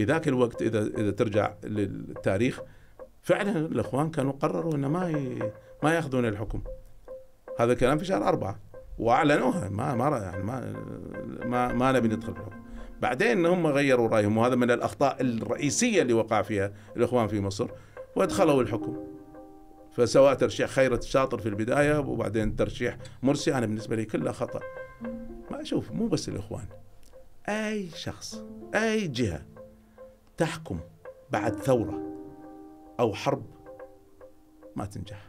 في ذاك الوقت اذا اذا ترجع للتاريخ فعلا الاخوان كانوا قرروا انه ما ي... ما ياخذون الحكم هذا الكلام في شهر أربعة واعلنوها ما ما يعني ما ما, ما نبي ندخل الحكم بعدين هم غيروا رايهم وهذا من الاخطاء الرئيسيه اللي وقع فيها الاخوان في مصر وادخلوا الحكم فسواء ترشيح خيرة الشاطر في البداية وبعدين ترشيح مرسي أنا بالنسبة لي كله خطأ ما أشوف مو بس الإخوان أي شخص أي جهة تحكم بعد ثورة أو حرب ما تنجح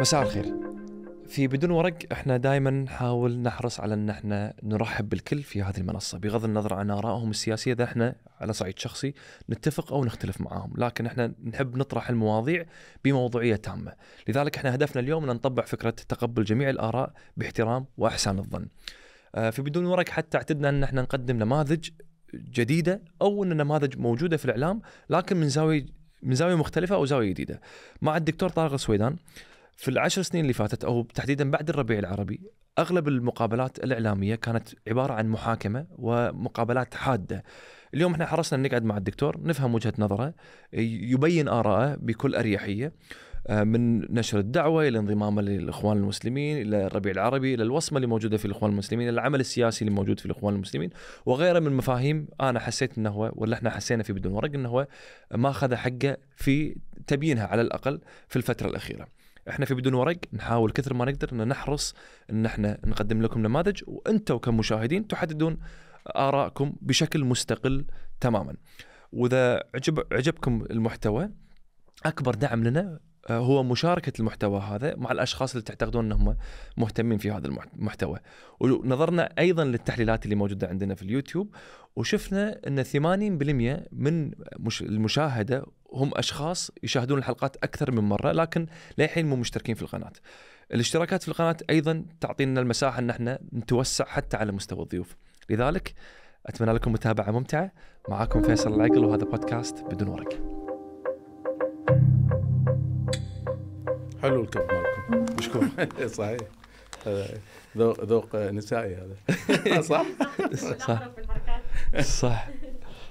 مساء الخير في بدون ورق احنا دائما نحاول نحرص على ان احنا نرحب بالكل في هذه المنصه بغض النظر عن ارائهم السياسيه اذا احنا على صعيد شخصي نتفق او نختلف معاهم، لكن احنا نحب نطرح المواضيع بموضوعيه تامه، لذلك احنا هدفنا اليوم ان نطبع فكره تقبل جميع الاراء باحترام واحسان الظن. آه، في بدون ورق حتى اعتدنا ان احنا نقدم نماذج جديده او ان نماذج موجوده في الاعلام لكن من زاويه من زاويه مختلفه او زاويه جديده. مع الدكتور طارق السويدان في العشر سنين اللي فاتت او تحديدا بعد الربيع العربي اغلب المقابلات الاعلاميه كانت عباره عن محاكمه ومقابلات حاده. اليوم احنا حرصنا نقعد مع الدكتور نفهم وجهه نظره يبين اراءه بكل اريحيه آه، من نشر الدعوه الى انضمامه للاخوان المسلمين الى الربيع العربي الى الوصمه اللي موجوده في الاخوان المسلمين الى العمل السياسي اللي موجود في الاخوان المسلمين وغيره من مفاهيم انا حسيت انه هو ولا احنا حسينا في بدون ورق انه هو ما اخذ حقه في تبيينها على الاقل في الفتره الاخيره. احنا في بدون ورق نحاول كثر ما نقدر ان نحرص ان احنا نقدم لكم نماذج وانتم كمشاهدين تحددون ارائكم بشكل مستقل تماما واذا عجب عجبكم المحتوى اكبر دعم لنا آه، هو مشاركة المحتوى هذا مع الأشخاص اللي تعتقدون أنهم مهتمين في هذا المحتوى ونظرنا أيضا للتحليلات اللي موجودة عندنا في اليوتيوب وشفنا أن 80% من المشاهدة هم أشخاص يشاهدون الحلقات أكثر من مرة لكن للحين مو مشتركين في القناة الاشتراكات في القناة أيضا تعطينا المساحة أن احنا نتوسع حتى على مستوى الضيوف لذلك أتمنى لكم متابعة ممتعة معاكم فيصل العقل وهذا بودكاست بدون ورق حلو الكب مالكم مشكور إيه، صحيح ذوق ذوق نسائي هذا صح؟ صح صح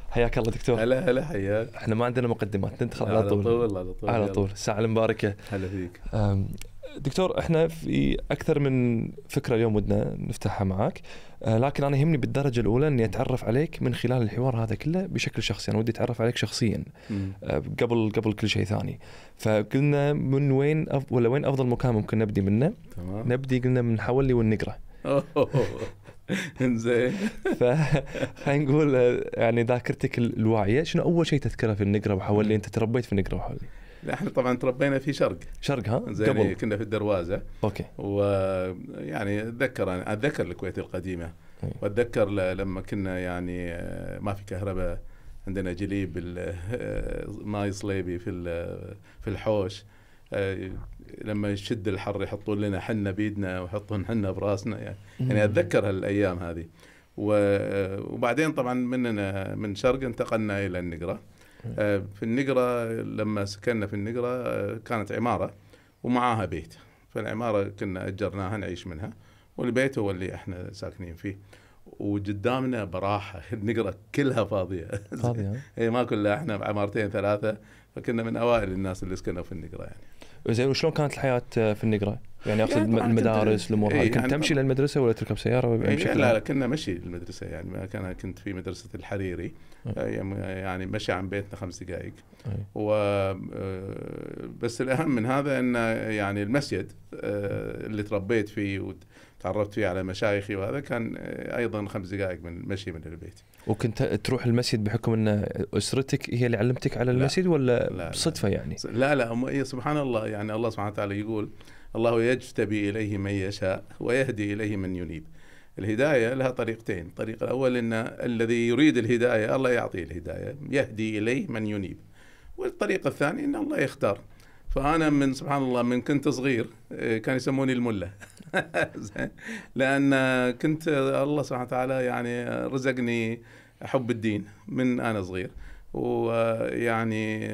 حياك الله دكتور هلا هلا حياك احنا ما عندنا مقدمات ندخل على طول على طول على طول الساعه المباركه هلا فيك دكتور احنا في اكثر من فكره اليوم ودنا نفتحها معك آه، لكن انا يهمني بالدرجه الاولى اني اتعرف عليك من خلال الحوار هذا كله بشكل شخصي انا ودي اتعرف عليك شخصيا آه، قبل قبل كل شيء ثاني فقلنا من وين أف... ولا وين افضل مكان ممكن نبدي منه تمام نبدي قلنا من حولي والنقره زين ف خلينا نقول آه، يعني ذاكرتك الواعيه شنو اول شيء تذكره في النقره وحولي انت تربيت في النقره وحولي لا احنا طبعا تربينا في شرق شرق ها زين قبل كنا في الدروازه اوكي ويعني اتذكر اتذكر الكويت القديمه واتذكر لما كنا يعني آه، ما في كهرباء عندنا جليب آه، ماي صليبي في في الحوش آه، لما يشد الحر يحطون لنا حنا بيدنا ويحطون حنا براسنا يعني, يعني اتذكر هالايام هذه وبعدين طبعا مننا من شرق انتقلنا الى النقره آه، في النقرة لما سكننا في النقرة آه، كانت عمارة ومعاها بيت فالعمارة كنا أجرناها نعيش منها والبيت هو اللي احنا ساكنين فيه وقدامنا براحه النقره كلها فاضيه فاضيه اي ما كلها احنا بعمارتين ثلاثه فكنا من اوائل الناس اللي سكنوا في النقره يعني زين وشلون كانت الحياه آه، في النقره؟ يعني اقصد المدارس الامور هذه إيه، كنت يعني تمشي للمدرسه ولا تركب سياره؟ إيه، لا لا كنا مشي للمدرسه يعني انا كنت في مدرسه الحريري آه، أيوة. يعني مشي عن بيتنا خمس دقائق أيوة. و آه، بس الاهم من هذا ان يعني المسجد آه، اللي تربيت فيه وتعرفت فيه على مشايخي وهذا كان ايضا خمس دقائق من المشي من البيت. وكنت تروح المسجد بحكم ان اسرتك هي اللي علمتك على المسجد لا ولا لا صدفه يعني؟ لا لا يعني؟ سبحان الله يعني الله سبحانه وتعالى يقول الله يجتبي اليه من يشاء ويهدي اليه من ينيب. الهدايه لها طريقتين، الطريق الاول ان الذي يريد الهدايه الله يعطيه الهدايه، يهدي اليه من ينيب. والطريق الثاني ان الله يختار. فانا من سبحان الله من كنت صغير إيه، كان يسموني المله. لان كنت الله سبحانه وتعالى يعني رزقني حب الدين من انا صغير. ويعني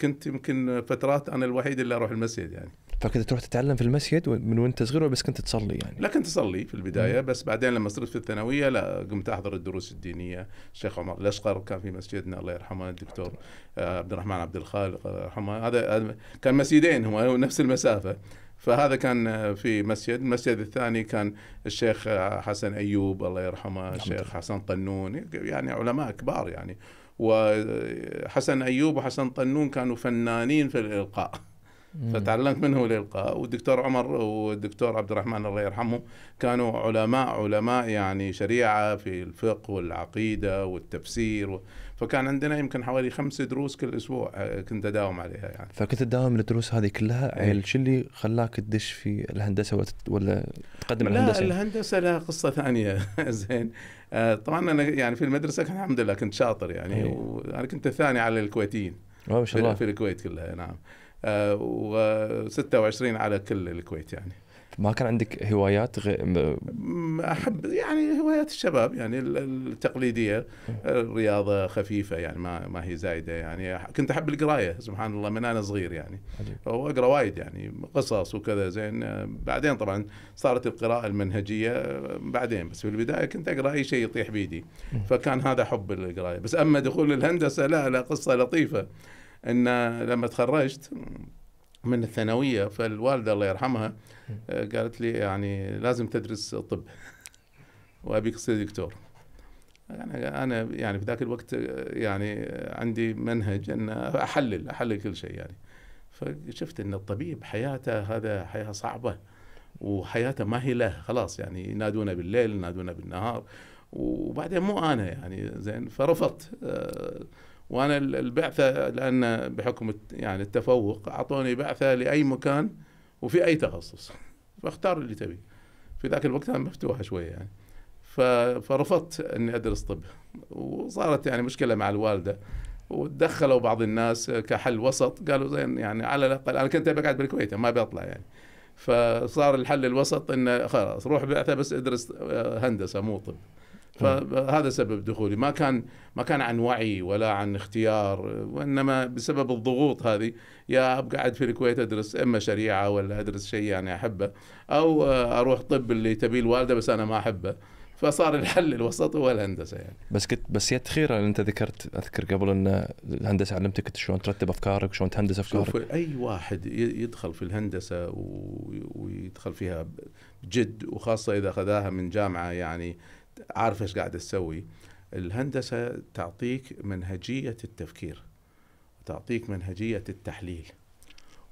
كنت يمكن فترات انا الوحيد اللي اروح المسجد يعني. فكنت تروح تتعلم في المسجد من وانت صغير بس كنت تصلي يعني لا كنت اصلي في البدايه بس بعدين لما صرت في الثانويه لا قمت احضر الدروس الدينيه الشيخ عمر الاشقر كان في مسجدنا الله يرحمه الدكتور آه، عبد الرحمن عبد الخالق الله يرحمه هذا كان مسجدين هو نفس المسافه فهذا كان في مسجد المسجد الثاني كان الشيخ حسن أيوب الله يرحمه نعم. الشيخ حسن طنون يعني علماء كبار يعني وحسن آه، أيوب وحسن طنون كانوا فنانين في الإلقاء فتعلمت منه الالقاء والدكتور عمر والدكتور عبد الرحمن الله يرحمه كانوا علماء علماء يعني شريعه في الفقه والعقيده والتفسير فكان عندنا يمكن حوالي خمس دروس كل اسبوع آه، كنت اداوم عليها يعني فكنت تداوم الدروس هذه كلها إيه. عيل شو اللي خلاك تدش في الهندسه ولا تقدم لا الهندسه؟ لا الهندسه لها قصه ثانيه زين آه، طبعا انا يعني في المدرسه كان الحمد لله كنت شاطر يعني إيه. وانا كنت الثاني على الكويتيين ما شاء الله في الكويت كلها نعم آه، و26 على كل الكويت يعني ما كان عندك هوايات غ... م... احب يعني هوايات الشباب يعني التقليديه الرياضه خفيفه يعني ما ما هي زايده يعني كنت احب القرايه سبحان الله من انا صغير يعني واقرا وايد يعني قصص وكذا زين بعدين طبعا صارت القراءه المنهجيه بعدين بس في البدايه كنت اقرا اي شيء يطيح بيدي فكان هذا حب القرايه بس اما دخول الهندسه لا لا قصه لطيفه ان لما تخرجت من الثانويه فالوالده الله يرحمها آه، قالت لي يعني لازم تدرس طب وابيك تصير دكتور انا يعني انا يعني في ذاك الوقت آه، يعني عندي منهج ان احلل احلل كل شيء يعني فشفت ان الطبيب حياته هذا حياه صعبه وحياته ما هي له خلاص يعني ينادونا بالليل ينادونا بالنهار وبعدين مو انا يعني زين فرفضت آه، وانا البعثه لان بحكم يعني التفوق اعطوني بعثه لاي مكان وفي اي تخصص فاختار اللي تبي في ذاك الوقت كان مفتوحه شويه يعني فرفضت اني ادرس طب وصارت يعني مشكله مع الوالده ودخلوا بعض الناس كحل وسط قالوا زين يعني على الاقل انا كنت بقعد بالكويت ما بطلع يعني فصار الحل الوسط انه خلاص روح بعثه بس ادرس آه، هندسه مو طب فهذا سبب دخولي ما كان ما كان عن وعي ولا عن اختيار وانما بسبب الضغوط هذه يا قاعد في الكويت ادرس اما شريعه ولا ادرس شيء يعني احبه او اروح طب اللي تبيه الوالده بس انا ما احبه فصار الحل الوسط هو الهندسه يعني بس كنت بس يا تخيره انت ذكرت اذكر قبل ان الهندسه علمتك شلون ترتب افكارك شلون تهندس افكارك شوف اي واحد يدخل في الهندسه ويدخل فيها بجد وخاصه اذا خذاها من جامعه يعني عارف ايش قاعد تسوي الهندسه تعطيك منهجيه التفكير تعطيك منهجيه التحليل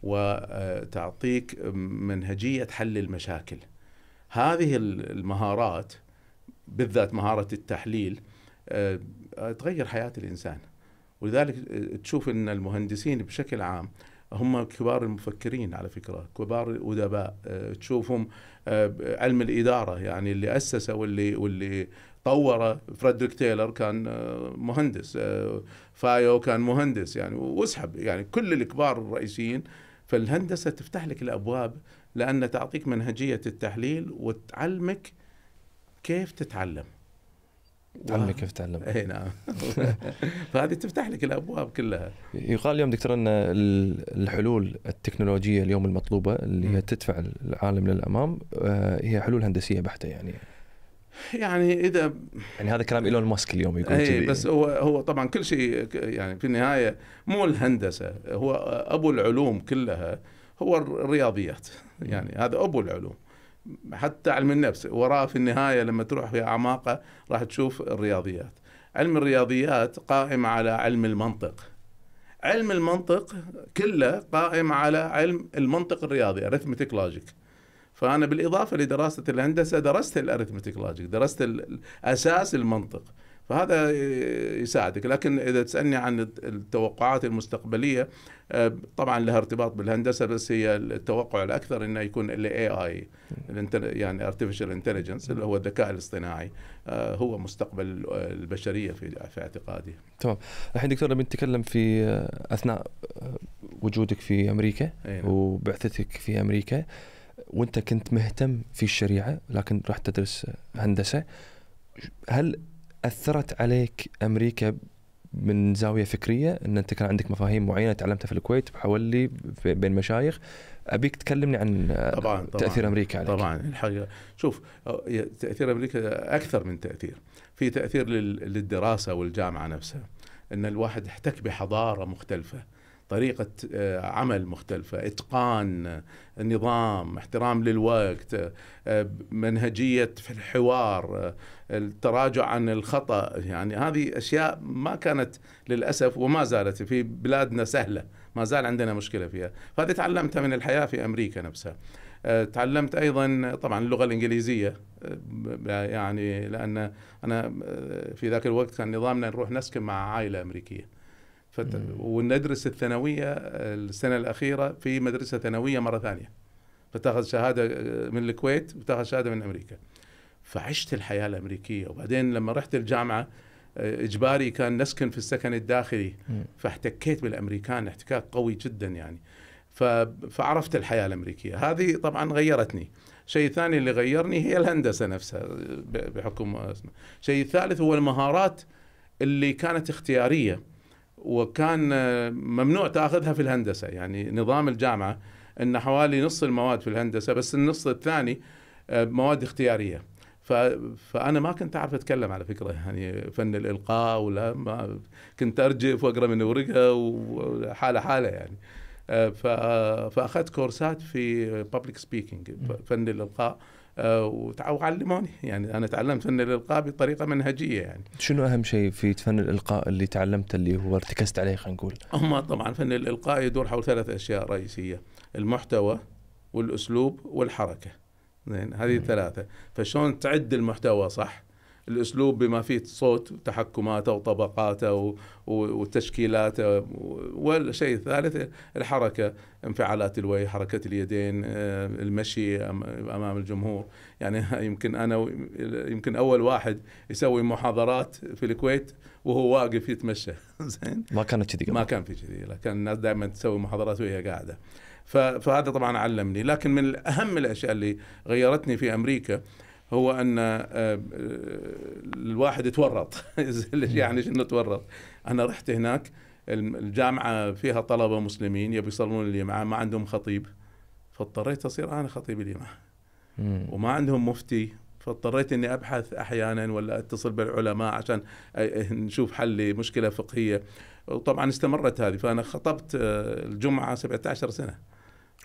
وتعطيك آه، منهجيه حل المشاكل هذه المهارات بالذات مهاره التحليل آه، تغير حياه الانسان ولذلك آه، تشوف ان المهندسين بشكل عام هم كبار المفكرين على فكره كبار الادباء تشوفهم آه، علم الاداره يعني اللي اسسه واللي واللي طوره فريدريك تايلر كان آه، مهندس آه، فايو كان مهندس يعني واسحب يعني كل الكبار الرئيسيين فالهندسه تفتح لك الابواب لان تعطيك منهجيه التحليل وتعلمك كيف تتعلم تعلمك آه. كيف تعلم اي نعم فهذه تفتح لك الابواب كلها يقال اليوم دكتور ان الحلول التكنولوجيه اليوم المطلوبه اللي هي تدفع العالم للامام آه، هي حلول هندسيه بحته يعني يعني اذا يعني هذا كلام ايلون ماسك اليوم يقول اي بس هو هو طبعا كل شيء يعني في النهايه مو الهندسه هو ابو العلوم كلها هو الرياضيات يعني هذا ابو العلوم حتى علم النفس وراه في النهاية لما تروح في أعماقه راح تشوف الرياضيات علم الرياضيات قائم على علم المنطق علم المنطق كله قائم على علم المنطق الرياضي arithmetic logic فأنا بالإضافة لدراسة الهندسة درست الاريثمتيك لوجيك درست أساس المنطق فهذا يساعدك لكن اذا تسالني عن التوقعات المستقبليه آه، طبعا لها ارتباط بالهندسه بس هي التوقع الاكثر انه يكون الاي اي يعني ارتفيشال انتليجنس اللي هو الذكاء الاصطناعي آه، هو مستقبل البشريه في في اعتقادي. تمام، الحين دكتور لما نتكلم في آه، اثناء وجودك في امريكا إيه. وبعثتك في امريكا وانت كنت مهتم في الشريعه لكن رحت تدرس هندسه هل اثرت عليك امريكا من زاويه فكريه ان انت كان عندك مفاهيم معينه تعلمتها في الكويت بحولي بين مشايخ ابيك تكلمني عن طبعا تاثير طبعاً امريكا عليك طبعا الحقيقه شوف تاثير امريكا اكثر من تاثير في تاثير للدراسه والجامعه نفسها ان الواحد احتك بحضاره مختلفه طريقة آه، عمل مختلفة إتقان النظام آه، احترام للوقت آه، منهجية في الحوار التراجع عن الخطأ يعني هذه أشياء ما كانت للأسف وما زالت في بلادنا سهلة ما زال عندنا مشكلة فيها فهذه تعلمتها من الحياة في أمريكا نفسها تعلمت ايضا طبعا اللغه الانجليزيه يعني لان انا في ذاك الوقت كان نظامنا نروح نسكن مع عائله امريكيه فت... وندرس الثانويه السنه الاخيره في مدرسه ثانويه مره ثانيه فتاخذ شهاده آه، من الكويت وتاخذ شهاده من امريكا فعشت الحياه الامريكيه وبعدين لما رحت الجامعه آه، اجباري كان نسكن في السكن الداخلي فاحتكيت بالامريكان احتكاك قوي جدا يعني فعرفت الحياه الامريكيه هذه طبعا غيرتني شيء ثاني اللي غيرني هي الهندسه نفسها بحكم شيء ثالث هو المهارات اللي كانت اختياريه وكان آه، ممنوع تاخذها في الهندسه يعني نظام الجامعه ان حوالي نص المواد في الهندسه بس النص الثاني آه، مواد اختياريه فانا ما كنت اعرف اتكلم على فكره يعني فن الالقاء ولا ما كنت ارجف واقرا من ورقه وحاله حاله يعني آه، فاخذت كورسات في بابليك سبيكينج فن الالقاء وعلموني يعني انا تعلمت فن الالقاء بطريقه منهجيه يعني شنو اهم شيء في فن الالقاء اللي تعلمته اللي هو ارتكزت عليه خلينا نقول؟ هم طبعا فن الالقاء يدور حول ثلاث اشياء رئيسيه المحتوى والاسلوب والحركه زين هذه الثلاثه فشلون تعد المحتوى صح الاسلوب بما فيه صوت تحكماته وطبقاته وتشكيلاته والشيء الثالث الحركه انفعالات الوجه حركه اليدين آه، المشي امام الجمهور يعني يمكن انا يمكن اول واحد يسوي محاضرات في الكويت وهو واقف يتمشى زين ما كانت كذي ما كان في كذي كان الناس دائما تسوي محاضرات وهي قاعده فهذا طبعا علمني لكن من اهم الاشياء اللي غيرتني في امريكا هو ان آه، آه، الواحد يتورط يعني شنو يعني تورط انا رحت هناك الجامعه فيها طلبه مسلمين يبي يصلون الجماعه ما عندهم خطيب فاضطريت اصير انا خطيب الجماعه وما عندهم مفتي فاضطريت اني ابحث احيانا ولا اتصل بالعلماء عشان آه، نشوف حل لمشكله فقهيه وطبعا استمرت هذه فانا خطبت الجمعه 17 سنه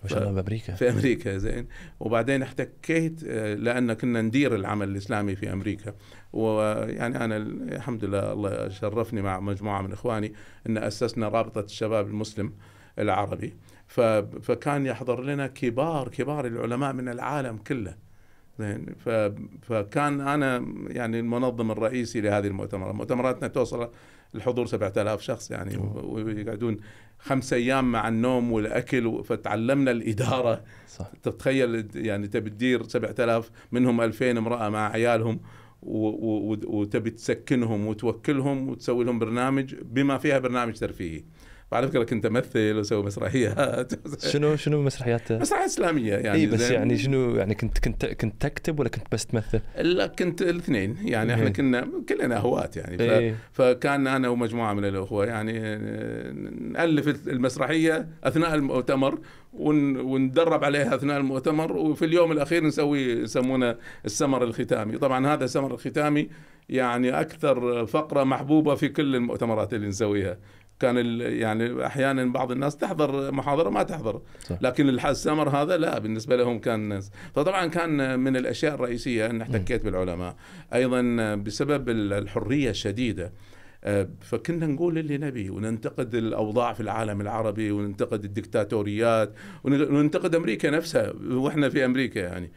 شاء الله بامريكا في امريكا زين وبعدين احتكيت آه، لان كنا ندير العمل الاسلامي في امريكا ويعني انا الحمد لله الله شرفني مع مجموعه من اخواني ان اسسنا رابطه الشباب المسلم العربي فكان يحضر لنا كبار كبار العلماء من العالم كله فكان انا يعني المنظم الرئيسي لهذه المؤتمرات، مؤتمراتنا توصل الحضور 7000 شخص يعني ويقعدون خمس ايام مع النوم والاكل فتعلمنا الاداره صح. تتخيل يعني تبي تدير 7000 منهم 2000 امراه مع عيالهم وتبي تسكنهم وتوكلهم وتسوي لهم برنامج بما فيها برنامج ترفيهي. وعلى فكره كنت امثل واسوي مسرحيات شنو شنو مسرحيات؟ مسرحيات اسلاميه يعني اي بس يعني شنو يعني كنت كنت كنت تكتب ولا كنت بس تمثل؟ لا كنت الاثنين يعني احنا إيه. كنا كلنا هواة يعني إيه. فكان انا ومجموعه من الاخوه يعني نالف المسرحيه اثناء المؤتمر وندرب عليها اثناء المؤتمر وفي اليوم الاخير نسوي يسمونه السمر الختامي طبعا هذا السمر الختامي يعني اكثر فقره محبوبه في كل المؤتمرات اللي نسويها كان يعني احيانا بعض الناس تحضر محاضره ما تحضر صح. لكن السمر هذا لا بالنسبه لهم كان فطبعا كان من الاشياء الرئيسيه ان احتكيت بالعلماء ايضا بسبب الحريه الشديده آه، فكنا نقول اللي نبي وننتقد الاوضاع في العالم العربي وننتقد الدكتاتوريات وننتقد امريكا نفسها واحنا في امريكا يعني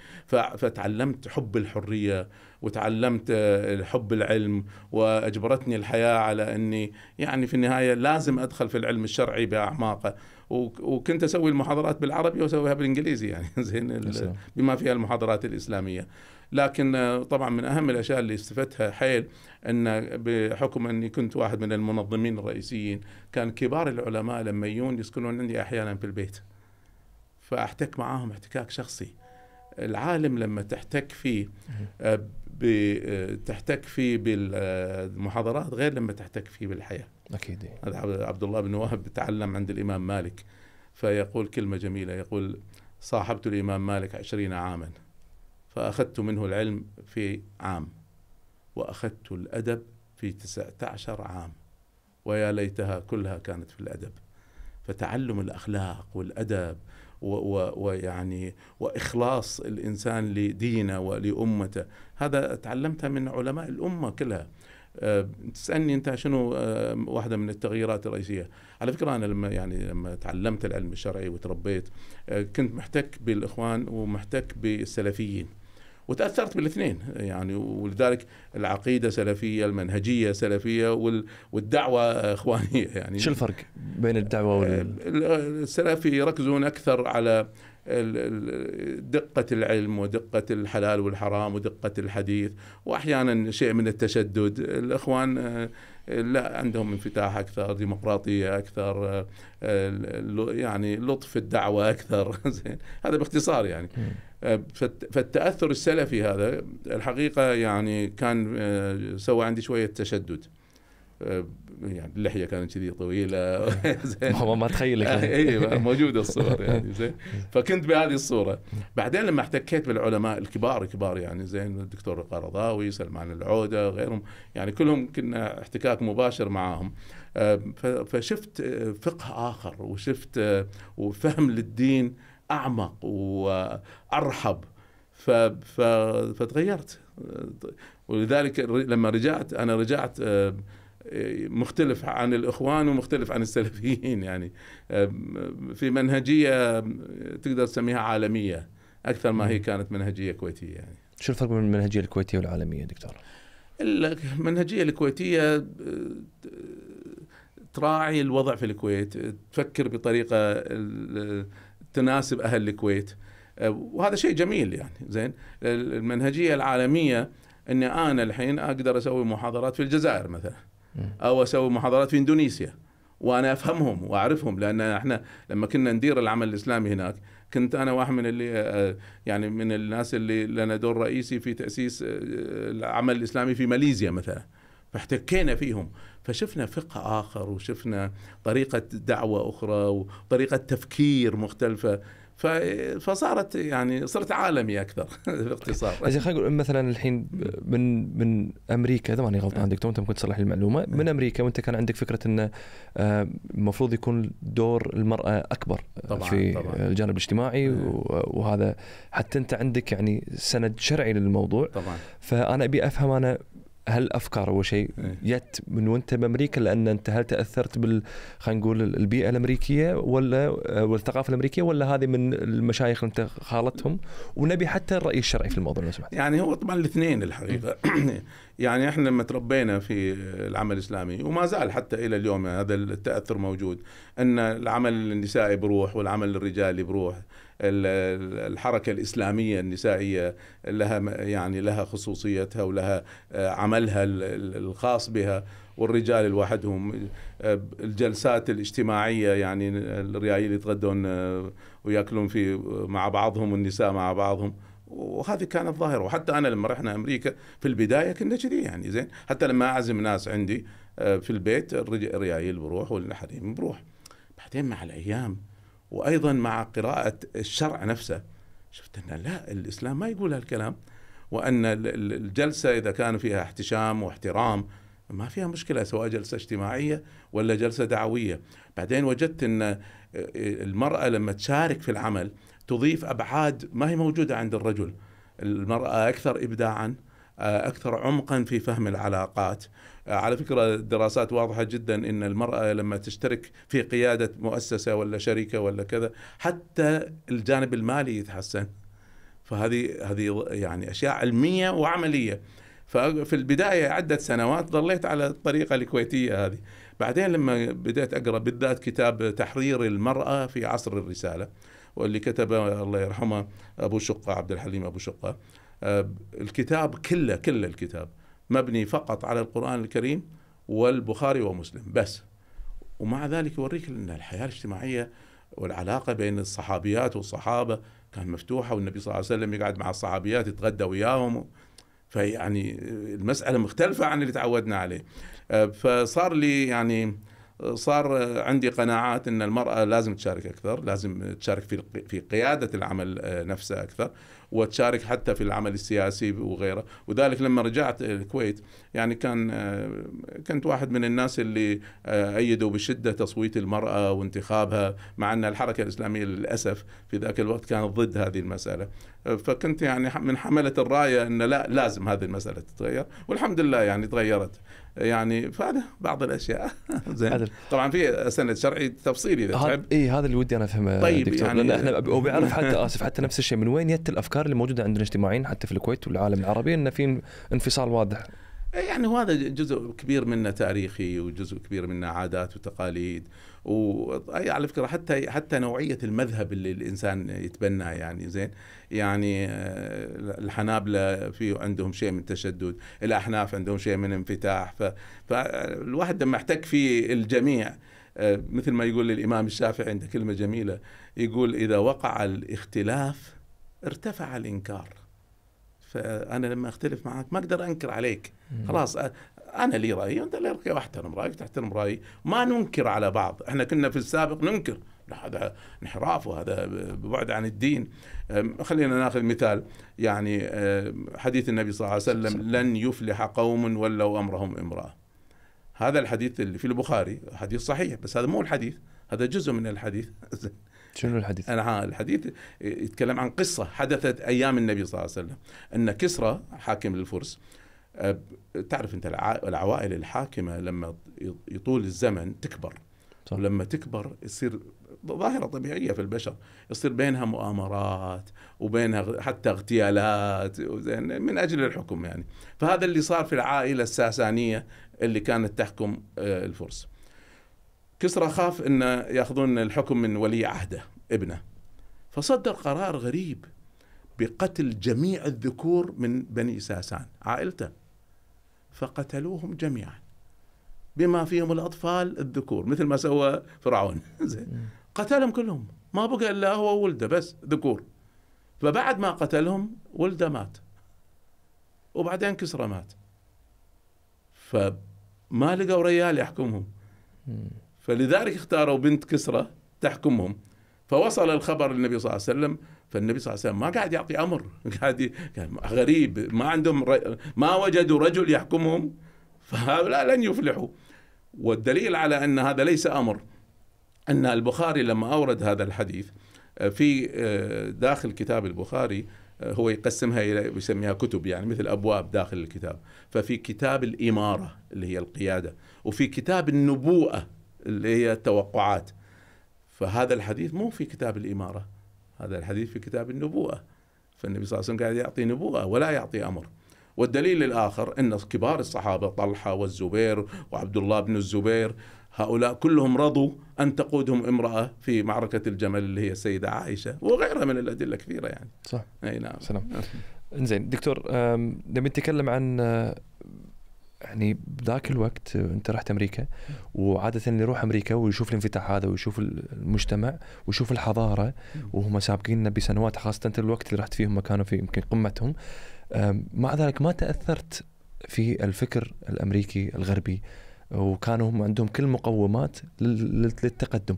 فتعلمت حب الحريه وتعلمت آه، حب العلم واجبرتني الحياه على اني يعني في النهايه لازم ادخل في العلم الشرعي باعماقه وكنت اسوي المحاضرات بالعربي واسويها بالانجليزي يعني زين بما فيها المحاضرات الاسلاميه لكن آه، طبعا من اهم الاشياء اللي استفدتها حيل ان بحكم اني كنت واحد من المنظمين الرئيسيين كان كبار العلماء لما يجون يسكنون عندي احيانا في البيت فاحتك معاهم احتكاك شخصي العالم لما تحتك فيه بتحتك فيه بالمحاضرات غير لما تحتك فيه بالحياه اكيد هذا عبد الله بن وهب تعلم عند الامام مالك فيقول كلمه جميله يقول صاحبت الامام مالك عشرين عاما فاخذت منه العلم في عام واخذت الادب في 19 عام ويا ليتها كلها كانت في الادب فتعلم الاخلاق والادب ويعني واخلاص الانسان لدينه ولامته هذا تعلمتها من علماء الامه كلها آه، تسالني انت شنو آه، واحده من التغييرات الرئيسيه على فكره انا لما يعني لما تعلمت العلم الشرعي وتربيت آه، كنت محتك بالاخوان ومحتك بالسلفيين وتاثرت بالاثنين يعني ولذلك العقيده سلفيه المنهجيه سلفيه والدعوه اخوانيه يعني شو الفرق بين الدعوه وال آه، السلفي يركزون اكثر على دقة العلم ودقة الحلال والحرام ودقة الحديث وأحيانا شيء من التشدد الإخوان آه، لا عندهم انفتاح اكثر ديمقراطيه اكثر آه، يعني لطف الدعوه اكثر زين هذا باختصار يعني آه، فالتاثر السلفي هذا الحقيقه يعني كان آه، سوى عندي شويه تشدد يعني اللحيه كانت كذي طويله زين ما تخيل اي موجوده الصور يعني زين فكنت بهذه الصوره بعدين لما احتكيت بالعلماء الكبار الكبار يعني زين الدكتور القرضاوي سلمان العوده وغيرهم يعني كلهم كنا احتكاك مباشر معاهم آه، فشفت آه، فقه اخر وشفت آه، وفهم للدين اعمق وارحب فتغيرت ولذلك لما رجعت انا رجعت مختلف عن الاخوان ومختلف عن السلفيين يعني في منهجيه تقدر تسميها عالميه اكثر ما هي كانت منهجيه كويتيه يعني. شو الفرق بين المنهجيه الكويتيه والعالميه دكتور؟ المنهجيه الكويتيه آه، تراعي الوضع في الكويت، تفكر بطريقه تناسب اهل الكويت آه، وهذا شيء جميل يعني زين المنهجيه العالميه اني انا الحين اقدر اسوي محاضرات في الجزائر مثلا او اسوي محاضرات في اندونيسيا وانا افهمهم واعرفهم لان احنا لما كنا ندير العمل الاسلامي هناك كنت انا واحد من اللي آه، يعني من الناس اللي لنا دور رئيسي في تاسيس آه، العمل الاسلامي في ماليزيا مثلا فاحتكينا فيهم فشفنا فقه اخر وشفنا طريقه دعوه اخرى وطريقه تفكير مختلفه فصارت يعني صرت عالمي اكثر باختصار اذا خلينا نقول مثلا الحين من من امريكا اذا ماني غلطان دكتور انت ممكن تصلح لي المعلومه إيه. من امريكا وانت كان عندك فكره انه آه، المفروض يكون دور المراه اكبر طبعاً في طبعاً. الجانب الاجتماعي إيه. وهذا حتى انت عندك يعني سند شرعي للموضوع طبعا فانا ابي افهم انا هالافكار اول شيء إيه. جت من وانت بامريكا لان انت هل تاثرت بال خلينا نقول البيئه الامريكيه ولا آه، والثقافه الامريكيه ولا هذه من المشايخ اللي انت خالطهم ونبي حتى الراي الشرعي في الموضوع لو سمحت. يعني هو طبعا الاثنين الحقيقه إيه. يعني احنا لما تربينا في العمل الاسلامي وما زال حتى الى اليوم هذا التاثر موجود ان العمل النسائي بروح والعمل الرجالي بروح الحركه الاسلاميه النسائيه لها يعني لها خصوصيتها ولها آه، عملها الخاص بها والرجال لوحدهم آه، الجلسات الاجتماعيه يعني آه، الرجال يتغدون وياكلون في مع بعضهم والنساء مع بعضهم وهذه كانت ظاهره وحتى انا لما رحنا امريكا في البدايه كنا كذي يعني زين حتى لما اعزم ناس عندي آه، في البيت الريايل بروح والحريم بروح بعدين مع الايام وايضا مع قراءه الشرع نفسه شفت ان لا الاسلام ما يقول هالكلام وان الجلسه اذا كان فيها احتشام واحترام ما فيها مشكله سواء جلسه اجتماعيه ولا جلسه دعويه بعدين وجدت ان آه، المراه لما تشارك في العمل تضيف ابعاد ما هي موجوده عند الرجل المراه اكثر ابداعا آه، اكثر عمقا في فهم العلاقات آه، على فكره الدراسات واضحه جدا ان المراه لما تشترك في قياده مؤسسه ولا شركه ولا كذا حتى الجانب المالي يتحسن فهذه هذه يعني اشياء علميه وعمليه ففي البدايه عده سنوات ظليت على الطريقه الكويتيه هذه بعدين لما بديت اقرا بالذات كتاب تحرير المراه في عصر الرساله واللي كتبه الله يرحمه أبو شقة عبد الحليم أبو شقة آه، الكتاب كله كله الكتاب مبني فقط على القرآن الكريم والبخاري ومسلم بس ومع ذلك يوريك أن الحياة الاجتماعية والعلاقة بين الصحابيات والصحابة كان مفتوحة والنبي صلى الله عليه وسلم يقعد مع الصحابيات يتغدى وياهم فيعني المسألة مختلفة عن اللي تعودنا عليه آه، فصار لي يعني صار عندي قناعات ان المراه لازم تشارك اكثر، لازم تشارك في في قياده العمل نفسه اكثر، وتشارك حتى في العمل السياسي وغيره وذلك لما رجعت الكويت يعني كان آه، كنت واحد من الناس اللي آه، أيدوا بشدة تصويت المرأة وانتخابها مع أن الحركة الإسلامية للأسف في ذاك الوقت كانت ضد هذه المسألة آه، فكنت يعني من حملة الراية أن لا لازم هذه المسألة تتغير والحمد لله يعني تغيرت يعني فهذا بعض الاشياء زين طبعا في سند شرعي تفصيلي اذا تحب اي هذا اللي ودي انا افهمه طيب دكتور يعني لان احنا وبيعرف حتى اسف حتى نفس الشيء من وين جت الافكار الافكار اللي موجوده عند الاجتماعيين حتى في الكويت والعالم العربي ان في انفصال واضح إيه، يعني هذا جزء كبير منه تاريخي وجزء كبير منه عادات وتقاليد على فكره حتى حتى نوعيه المذهب اللي الانسان يتبناه يعني زين يعني آه، الحنابله في عندهم شيء من التشدد، الاحناف عندهم شيء من الانفتاح فالواحد لما احتك في الجميع آه، مثل ما يقول الامام الشافعي عنده كلمه جميله يقول اذا وقع الاختلاف ارتفع الانكار فانا لما اختلف معك ما اقدر انكر عليك خلاص انا لي رايي وانت لي رايي واحترم رايك تحترم رايي ما ننكر على بعض احنا كنا في السابق ننكر لا هذا انحراف وهذا بعد عن الدين خلينا ناخذ مثال يعني حديث النبي صلى الله عليه وسلم لن يفلح قوم ولوا امرهم امراه هذا الحديث اللي في البخاري حديث صحيح بس هذا مو الحديث هذا جزء من الحديث شنو الحديث؟ أنا الحديث يتكلم عن قصة حدثت أيام النبي صلى الله عليه وسلم أن كسرى حاكم الفرس تعرف أنت العوائل الحاكمة لما يطول الزمن تكبر صح. ولما تكبر يصير ظاهرة طبيعية في البشر يصير بينها مؤامرات وبينها حتى اغتيالات من أجل الحكم يعني فهذا اللي صار في العائلة الساسانية اللي كانت تحكم آه، الفرس كسرى خاف ان ياخذون الحكم من ولي عهده ابنه فصدر قرار غريب بقتل جميع الذكور من بني ساسان عائلته فقتلوهم جميعا بما فيهم الاطفال الذكور مثل ما سوى فرعون زين قتلهم كلهم ما بقى الا هو وولده بس ذكور فبعد ما قتلهم ولده مات وبعدين كسرى مات فما لقوا ريال يحكمهم فلذلك اختاروا بنت كسرى تحكمهم فوصل الخبر للنبي صلى الله عليه وسلم فالنبي صلى الله عليه وسلم ما قاعد يعطي امر قاعد غريب ما عندهم ر... ما وجدوا رجل يحكمهم فهؤلاء لن يفلحوا والدليل على ان هذا ليس امر ان البخاري لما اورد هذا الحديث آه، في آه، داخل كتاب البخاري آه، هو يقسمها الى يسميها كتب يعني مثل ابواب داخل الكتاب ففي كتاب الاماره اللي هي القياده وفي كتاب النبوءه اللي هي التوقعات فهذا الحديث مو في كتاب الإمارة هذا الحديث في كتاب النبوءة فالنبي صلى الله عليه وسلم قاعد يعطي نبوءة ولا يعطي أمر والدليل الآخر أن كبار الصحابة طلحة والزبير وعبد الله بن الزبير هؤلاء كلهم رضوا أن تقودهم امرأة في معركة الجمل اللي هي السيدة عائشة وغيرها من الأدلة كثيرة يعني صح أي نعم سلام انزين دكتور لما نتكلم عن آه، يعني بذاك الوقت انت رحت امريكا وعاده اللي يروح امريكا ويشوف الانفتاح هذا ويشوف المجتمع ويشوف الحضاره وهم سابقيننا بسنوات خاصه انت الوقت اللي رحت فيهم كانوا في يمكن قمتهم مع ذلك ما تاثرت في الفكر الامريكي الغربي وكانوا هم عندهم كل المقومات للتقدم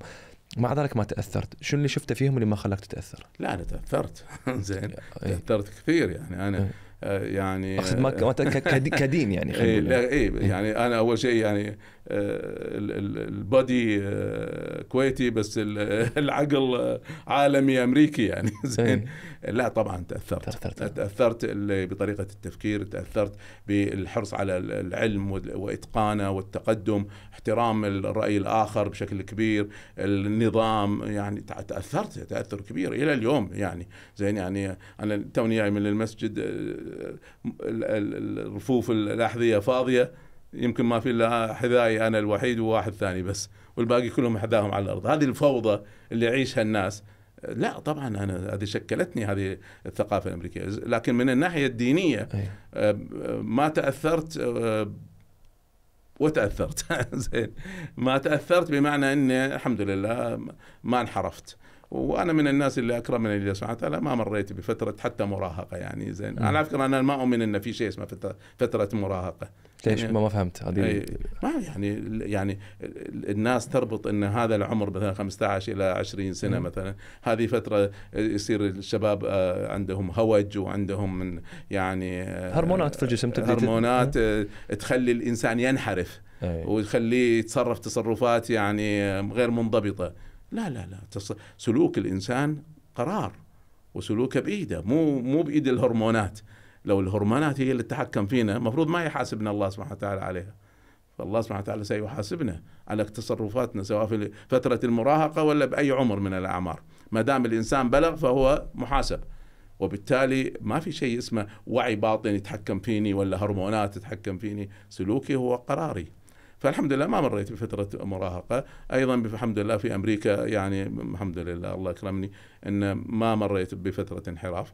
مع ذلك ما تاثرت، شو اللي شفته فيهم اللي ما خلاك تتاثر؟ لا انا تاثرت زين إيه. تاثرت كثير يعني انا إيه. آه، يعني اقصد ما آه، كديم يعني إيه،, ايه, إيه يعني انا اول شيء يعني البادي آه، كويتي بس العقل آه، عالمي امريكي يعني زين إيه. لا طبعا تاثرت تاثرت تاثرت بطريقه التفكير تاثرت بالحرص على العلم واتقانه والتقدم احترام الراي الاخر بشكل كبير النظام يعني تاثرت تاثر كبير الى اليوم يعني زين يعني انا توني جاي من المسجد آه، الرفوف الاحذيه فاضيه يمكن ما في الا حذاي انا الوحيد وواحد ثاني بس والباقي كلهم حذاهم على الارض هذه الفوضى اللي يعيشها الناس لا طبعا انا هذه شكلتني هذه الثقافه الامريكيه لكن من الناحيه الدينيه آه، ما تاثرت آه، وتاثرت زين ما تاثرت بمعنى اني الحمد لله ما انحرفت وانا من الناس اللي اكرمني الله سبحانه وتعالى ما مريت بفتره حتى مراهقه يعني زين على فكره انا ما اؤمن ان في شيء اسمه فتره, فترة مراهقه ليش يعني ما فهمت هذه ما يعني يعني الناس تربط ان هذا العمر مثلا 15 الى 20 سنه مم. مثلا هذه فتره يصير الشباب آه، عندهم هوج وعندهم من يعني آه، هرمونات في الجسم تبدي هرمونات آه، تخلي الانسان ينحرف أي. وتخليه يتصرف تصرفات يعني غير منضبطه لا لا لا سلوك الإنسان قرار وسلوكه بإيده مو مو بإيد الهرمونات لو الهرمونات هي اللي تتحكم فينا المفروض ما يحاسبنا الله سبحانه وتعالى عليها فالله سبحانه وتعالى سيحاسبنا على تصرفاتنا سواء في فترة المراهقة ولا بأي عمر من الأعمار ما دام الإنسان بلغ فهو محاسب وبالتالي ما في شيء اسمه وعي باطن يتحكم فيني ولا هرمونات تتحكم فيني سلوكي هو قراري فالحمد لله ما مريت بفتره مراهقه ايضا الحمد لله في امريكا يعني الحمد لله الله اكرمني ان ما مريت بفتره انحراف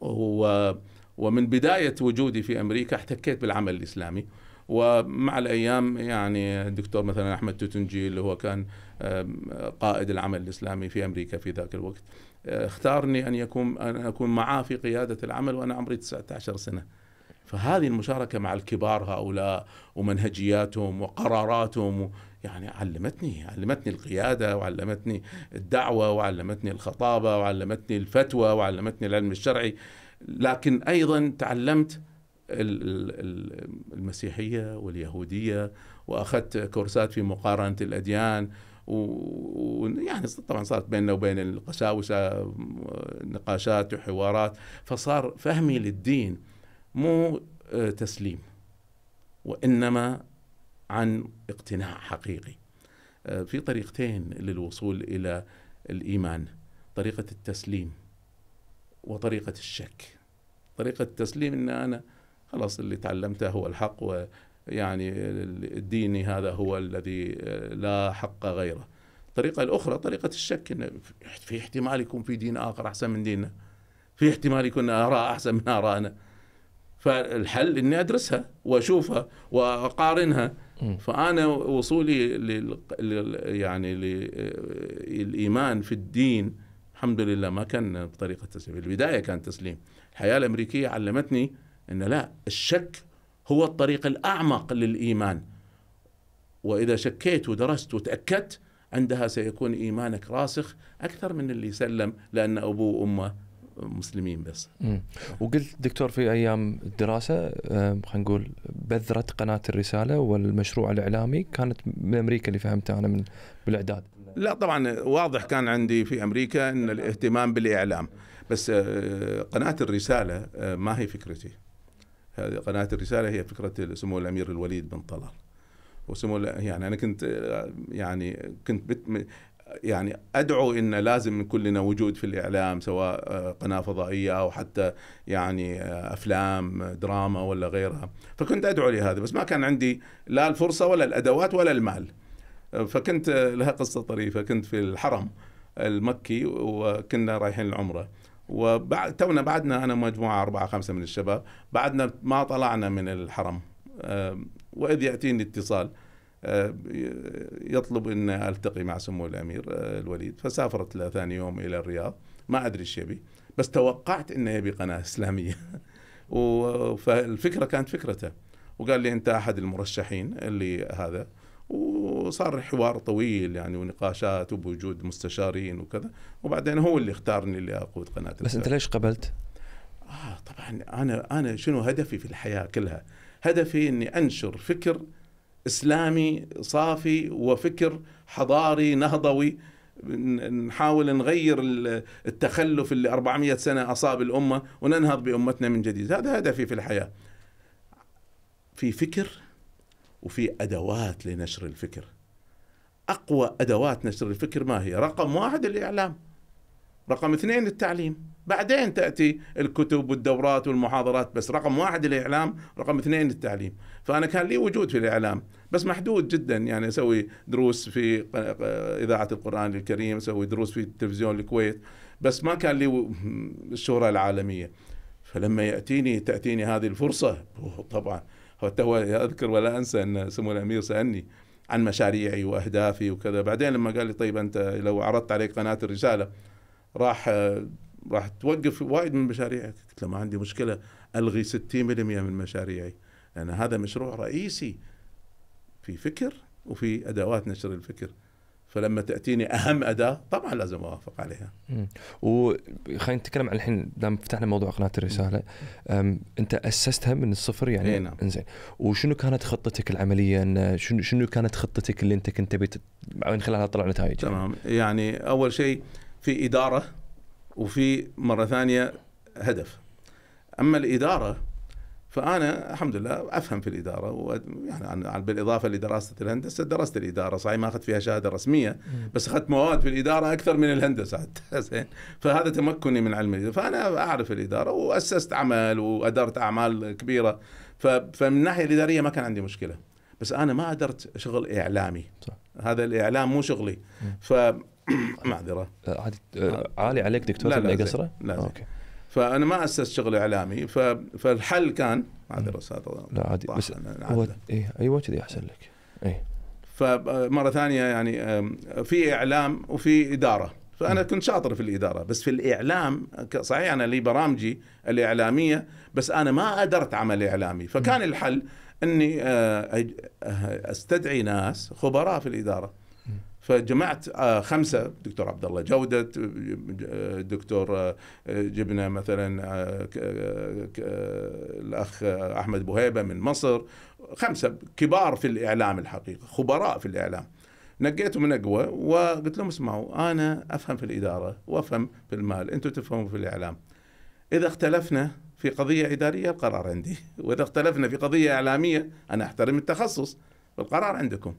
و ومن بدايه وجودي في امريكا احتكيت بالعمل الاسلامي ومع الايام يعني الدكتور مثلا احمد توتنجي اللي هو كان قائد العمل الاسلامي في امريكا في ذاك الوقت آه، اختارني ان يكون ان اكون معاه في قياده العمل وانا عمري 19 سنه. فهذه المشاركه مع الكبار هؤلاء ومنهجياتهم وقراراتهم يعني علمتني علمتني القياده وعلمتني الدعوه وعلمتني الخطابه وعلمتني الفتوى وعلمتني العلم الشرعي لكن ايضا تعلمت المسيحيه واليهوديه واخذت كورسات في مقارنه الاديان ويعني طبعا صارت بيننا وبين القساوسه نقاشات وحوارات فصار فهمي للدين مو آه، تسليم وانما عن اقتناع حقيقي آه، في طريقتين للوصول الى الايمان طريقه التسليم وطريقه الشك طريقه التسليم ان انا خلاص اللي تعلمته هو الحق ويعني الديني هذا هو الذي آه، لا حق غيره الطريقة الأخرى طريقة الشك إن في احتمال يكون في دين آخر أحسن من ديننا في احتمال يكون آراء أحسن من آرائنا فالحل اني ادرسها واشوفها واقارنها فانا وصولي لل... يعني للايمان في الدين الحمد لله ما كان بطريقه تسليم، في البدايه كان تسليم. الحياه الامريكيه علمتني ان لا الشك هو الطريق الاعمق للايمان. واذا شكيت ودرست وتاكدت عندها سيكون ايمانك راسخ اكثر من اللي سلم لان ابوه وامه مسلمين بس مم. وقلت دكتور في ايام الدراسه خلينا نقول بذره قناه الرساله والمشروع الاعلامي كانت من امريكا اللي فهمتها انا من بالاعداد لا طبعا واضح كان عندي في امريكا ان الاهتمام بالاعلام بس آه، قناه الرساله آه، ما هي فكرتي هذه قناه الرساله هي فكره سمو الامير الوليد بن طلال وسمو يعني انا كنت آه، يعني كنت يعني ادعو ان لازم يكون لنا وجود في الاعلام سواء آه، قناه فضائيه او حتى يعني آه، افلام دراما ولا غيرها فكنت ادعو لهذا بس ما كان عندي لا الفرصه ولا الادوات ولا المال آه، فكنت لها قصه طريفه كنت في الحرم المكي وكنا رايحين العمره وبعد تونا بعدنا انا مجموعه اربعه خمسه من الشباب بعدنا ما طلعنا من الحرم واذ ياتيني اتصال آه، يطلب ان التقي مع سمو الامير آه، الوليد فسافرت ثاني يوم الى الرياض ما ادري ايش يبي بس توقعت انه يبي قناه اسلاميه فالفكره كانت فكرته وقال لي انت احد المرشحين اللي هذا وصار حوار طويل يعني ونقاشات وبوجود مستشارين وكذا وبعدين هو اللي اختارني اللي اقود قناه بس انت ليش قبلت؟ اه طبعا انا انا شنو هدفي في الحياه كلها؟ هدفي اني انشر فكر اسلامي صافي وفكر حضاري نهضوي نحاول نغير التخلف اللي 400 سنه اصاب الامه وننهض بامتنا من جديد، هذا هدفي في الحياه. في فكر وفي ادوات لنشر الفكر. اقوى ادوات نشر الفكر ما هي؟ رقم واحد الاعلام. رقم اثنين التعليم. بعدين تاتي الكتب والدورات والمحاضرات بس رقم واحد الاعلام رقم اثنين التعليم فانا كان لي وجود في الاعلام بس محدود جدا يعني اسوي دروس في اذاعه القران الكريم اسوي دروس في تلفزيون الكويت بس ما كان لي الشهره العالميه فلما ياتيني تاتيني هذه الفرصه طبعا هو اذكر ولا انسى ان سمو الامير سالني عن مشاريعي واهدافي وكذا بعدين لما قال لي طيب انت لو عرضت عليك قناه الرساله راح راح توقف وايد من مشاريعك قلت له ما عندي مشكله الغي 60% من مشاريعي لان هذا مشروع رئيسي في فكر وفي ادوات نشر الفكر فلما تاتيني اهم اداه طبعا لازم اوافق عليها. وخلينا نتكلم عن الحين دام فتحنا موضوع قناه الرساله انت اسستها من الصفر يعني نعم. انزين وشنو كانت خطتك العمليه ان شنو شنو كانت خطتك اللي انت كنت تبي من خلالها تطلع نتائج؟ يعني؟ تمام يعني اول شيء في اداره وفي مره ثانيه هدف اما الاداره فانا الحمد لله افهم في الاداره ويعني بالاضافه لدراسه الهندسه درست الاداره صحيح ما اخذت فيها شهاده رسميه بس اخذت مواد في الاداره اكثر من الهندسه حتى زين فهذا تمكني من علم الاداره فانا اعرف الاداره واسست عمل وادرت اعمال كبيره فمن الناحيه الاداريه ما كان عندي مشكله بس انا ما أدرت شغل اعلامي صح. هذا الاعلام مو شغلي ف معذره آه، عادي آه، عالي عليك دكتور لا لا قصره؟ لا زي. اوكي فانا ما اسست شغل اعلامي فالحل كان معذره استاذ لا عادي بس هو إيه ايوه كذي احسن لك اي فمره ثانيه يعني في اعلام وفي اداره فانا كنت شاطر في الاداره بس في الاعلام صحيح انا لي برامجي الاعلاميه بس انا ما ادرت عمل اعلامي فكان الحل اني آه، استدعي ناس خبراء في الاداره فجمعت آه، خمسه دكتور عبد الله جوده آه، دكتور آه، جبنا مثلا الاخ احمد بوهيبه من مصر خمسه كبار في الاعلام الحقيقه خبراء في الاعلام نقيته من اقوى وقلت لهم اسمعوا انا افهم في الاداره وافهم في المال انتم تفهموا في الاعلام اذا اختلفنا في قضيه اداريه القرار عندي واذا اختلفنا في قضيه اعلاميه انا احترم التخصص والقرار عندكم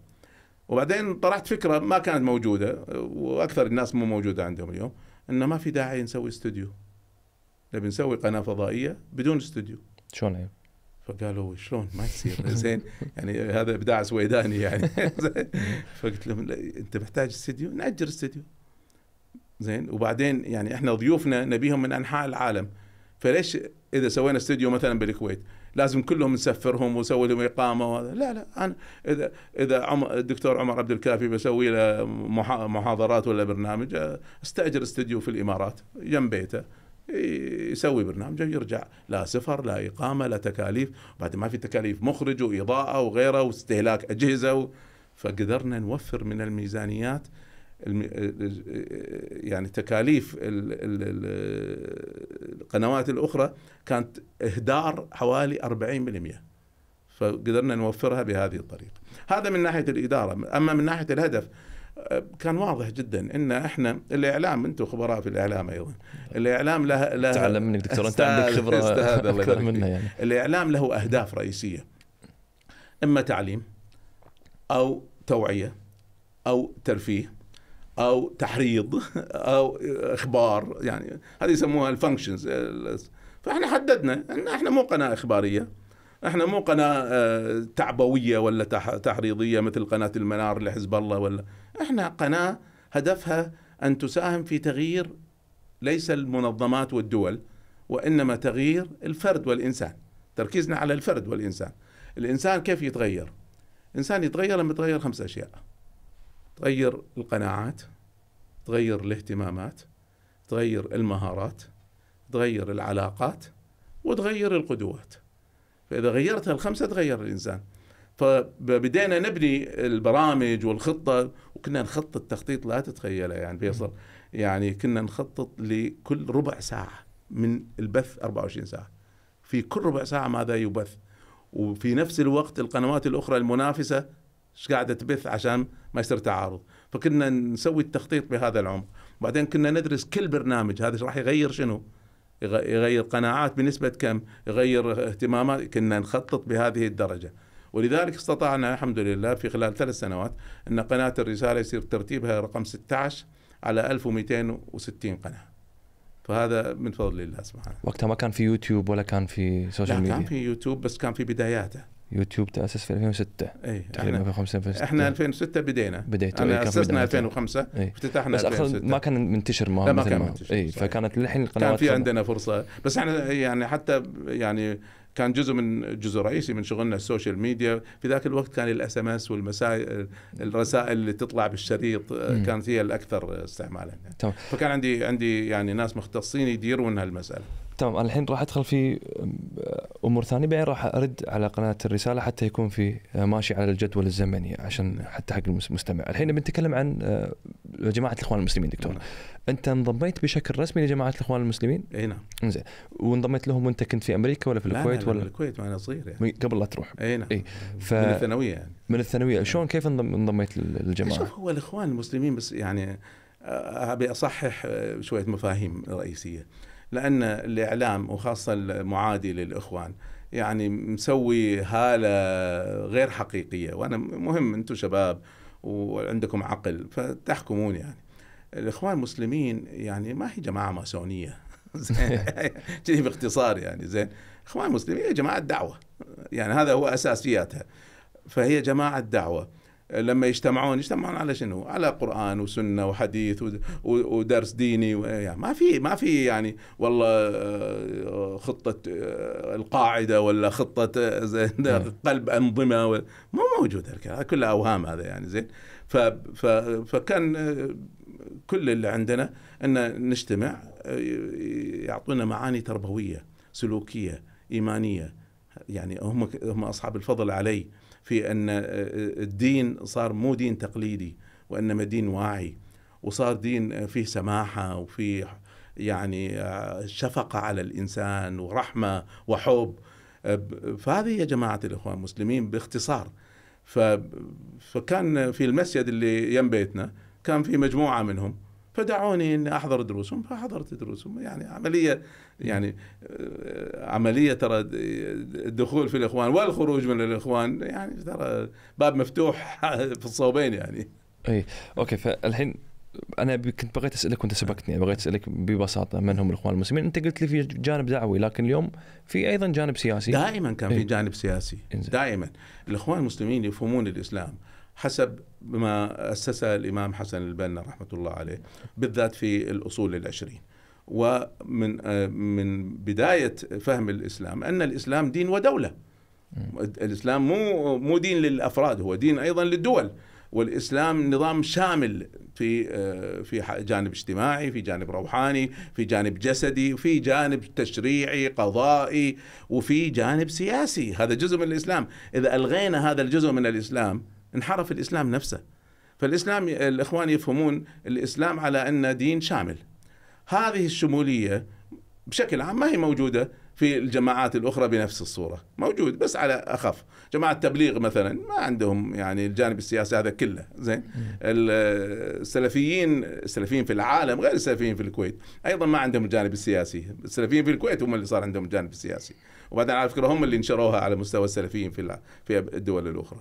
وبعدين طرحت فكره ما كانت موجوده واكثر الناس مو موجوده عندهم اليوم انه ما في داعي نسوي استوديو نبي نسوي قناه فضائيه بدون استوديو شلون يعني؟ فقالوا شلون ما يصير زين يعني هذا ابداع سويداني يعني فقلت لهم انت محتاج استوديو ناجر استوديو زين وبعدين يعني احنا ضيوفنا نبيهم من انحاء العالم فليش اذا سوينا استوديو مثلا بالكويت لازم كلهم نسفرهم ونسوي لهم اقامه وهذا لا لا انا اذا اذا الدكتور عمر عبد الكافي بسوي له محاضرات ولا برنامج استاجر استديو في الامارات جنب بيته يسوي برنامجه ويرجع لا سفر لا اقامه لا تكاليف بعد ما في تكاليف مخرج واضاءه وغيره واستهلاك اجهزه و... فقدرنا نوفر من الميزانيات آه، آه، آه، يعني تكاليف القنوات الاخرى كانت اهدار حوالي 40% فقدرنا نوفرها بهذه الطريقه. هذا من ناحيه الاداره، اما من ناحيه الهدف كان واضح جدا ان احنا الاعلام انتم خبراء في الاعلام ايضا. الاعلام له له تعلم منك دكتور انت عندك خبره اكثر منه يعني. الاعلام له اهداف رئيسيه. اما تعليم او توعيه او ترفيه او تحريض او اخبار يعني هذه يسموها الفانكشنز فاحنا حددنا ان احنا مو قناه اخباريه احنا مو قناه آه، تعبويه ولا تحريضيه مثل قناه المنار لحزب الله ولا احنا قناه هدفها ان تساهم في تغيير ليس المنظمات والدول وانما تغيير الفرد والانسان تركيزنا على الفرد والانسان الانسان كيف يتغير الانسان يتغير لما يتغير خمس اشياء تغير القناعات تغير الاهتمامات تغير المهارات تغير العلاقات وتغير القدوات فإذا غيرت الخمسة تغير الإنسان فبدينا نبني البرامج والخطة وكنا نخطط تخطيط لا تتخيله يعني فيصل يعني كنا نخطط لكل ربع ساعة من البث 24 ساعة في كل ربع ساعة ماذا يبث وفي نفس الوقت القنوات الأخرى المنافسة ايش قاعده تبث عشان ما يصير تعارض فكنا نسوي التخطيط بهذا العمق وبعدين كنا ندرس كل برنامج هذا راح يغير شنو يغير قناعات بنسبه كم يغير اهتمامات كنا نخطط بهذه الدرجه ولذلك استطعنا الحمد لله في خلال ثلاث سنوات ان قناه الرساله يصير ترتيبها رقم 16 على 1260 قناه فهذا من فضل الله سبحانه وقتها ما كان في يوتيوب ولا كان في سوشيال ميديا كان في يوتيوب بس كان في بداياته يوتيوب تاسس في 2006 اي تقريبا 2005 2006 احنا 2006 بدينا بديت انا إيه، اسسنا 2005 إيه. افتتحنا بس 2006 ما كان منتشر ما لا ما كان منتشر اي فكانت للحين القنوات كان في عندنا فرصه بس احنا يعني حتى يعني كان جزء من جزء رئيسي من شغلنا السوشيال ميديا في ذاك الوقت كان الاس ام اس والمسائل الرسائل اللي تطلع بالشريط آه، كانت هي الاكثر استعمالا يعني. فكان عندي عندي يعني ناس مختصين يديرون هالمساله تمام انا الحين راح ادخل في آه، امور ثانيه بعدين راح ارد على قناه الرساله حتى يكون في آه، ماشي على الجدول الزمني عشان حتى حق المستمع، الحين بنتكلم عن آه، جماعه الاخوان المسلمين دكتور. نعم. انت انضميت بشكل رسمي لجماعه الاخوان المسلمين؟ اي نعم. زين وانضميت لهم وانت كنت في امريكا ولا في الكويت لا لا ولا؟ في الكويت وانا صغير يعني. قبل لا تروح. اي نعم. إيه. ف... من الثانويه يعني. من الثانويه، شلون كيف انضميت للجماعه؟ شوف هو الاخوان المسلمين بس يعني ابي اصحح شويه مفاهيم رئيسيه. لأن الإعلام وخاصة المعادي للإخوان يعني مسوي هالة غير حقيقية وأنا مهم أنتم شباب وعندكم عقل فتحكمون يعني الإخوان المسلمين يعني ما هي جماعة ماسونية زين باختصار يعني زين إخوان المسلمين هي جماعة دعوة يعني هذا هو أساسياتها فهي جماعة دعوة لما يجتمعون يجتمعون على شنو؟ على قران وسنه وحديث ودرس ديني يعني ما في ما في يعني والله آه، خطه آه، القاعده ولا خطه آه، نعم. قلب انظمه مو موجود هالكلام كله اوهام هذا يعني زين فكان كل اللي عندنا ان نجتمع يعطونا معاني تربويه سلوكيه ايمانيه يعني هم هم اصحاب الفضل علي في أن آه، آه، الدين صار مو دين تقليدي وإنما دين واعي وصار دين آه، فيه سماحة وفيه يعني شفقة على الإنسان ورحمة وحب فهذه يا جماعة الإخوان المسلمين باختصار فكان في المسجد اللي يم بيتنا كان في مجموعة منهم فدعوني اني احضر دروسهم فحضرت دروسهم يعني عمليه يعني آه، عمليه ترى الدخول في الاخوان والخروج من الاخوان يعني ترى باب مفتوح في الصوبين يعني. اي اوكي فالحين انا كنت بغيت اسالك وانت سبقتني بغيت اسالك ببساطه من هم الاخوان المسلمين انت قلت لي في جانب دعوي لكن اليوم في ايضا جانب سياسي دائما كان في إيه. جانب سياسي دائما الاخوان المسلمين يفهمون الاسلام حسب ما أسسه الإمام حسن البنا رحمة الله عليه بالذات في الأصول العشرين ومن من بداية فهم الإسلام أن الإسلام دين ودولة الإسلام مو مو دين للأفراد هو دين أيضا للدول والاسلام نظام شامل في في جانب اجتماعي، في جانب روحاني، في جانب جسدي، في جانب تشريعي، قضائي، وفي جانب سياسي، هذا جزء من الاسلام، اذا الغينا هذا الجزء من الاسلام انحرف الإسلام نفسه فالإسلام الإخوان يفهمون الإسلام على أن دين شامل هذه الشمولية بشكل عام ما هي موجودة في الجماعات الأخرى بنفس الصورة موجود بس على أخف جماعة تبليغ مثلا ما عندهم يعني الجانب السياسي هذا كله زين السلفيين السلفيين في العالم غير السلفيين في الكويت أيضا ما عندهم الجانب السياسي السلفيين في الكويت هم اللي صار عندهم الجانب السياسي وبعدين على فكره هم اللي نشروها على مستوى السلفيين في في الدول الاخرى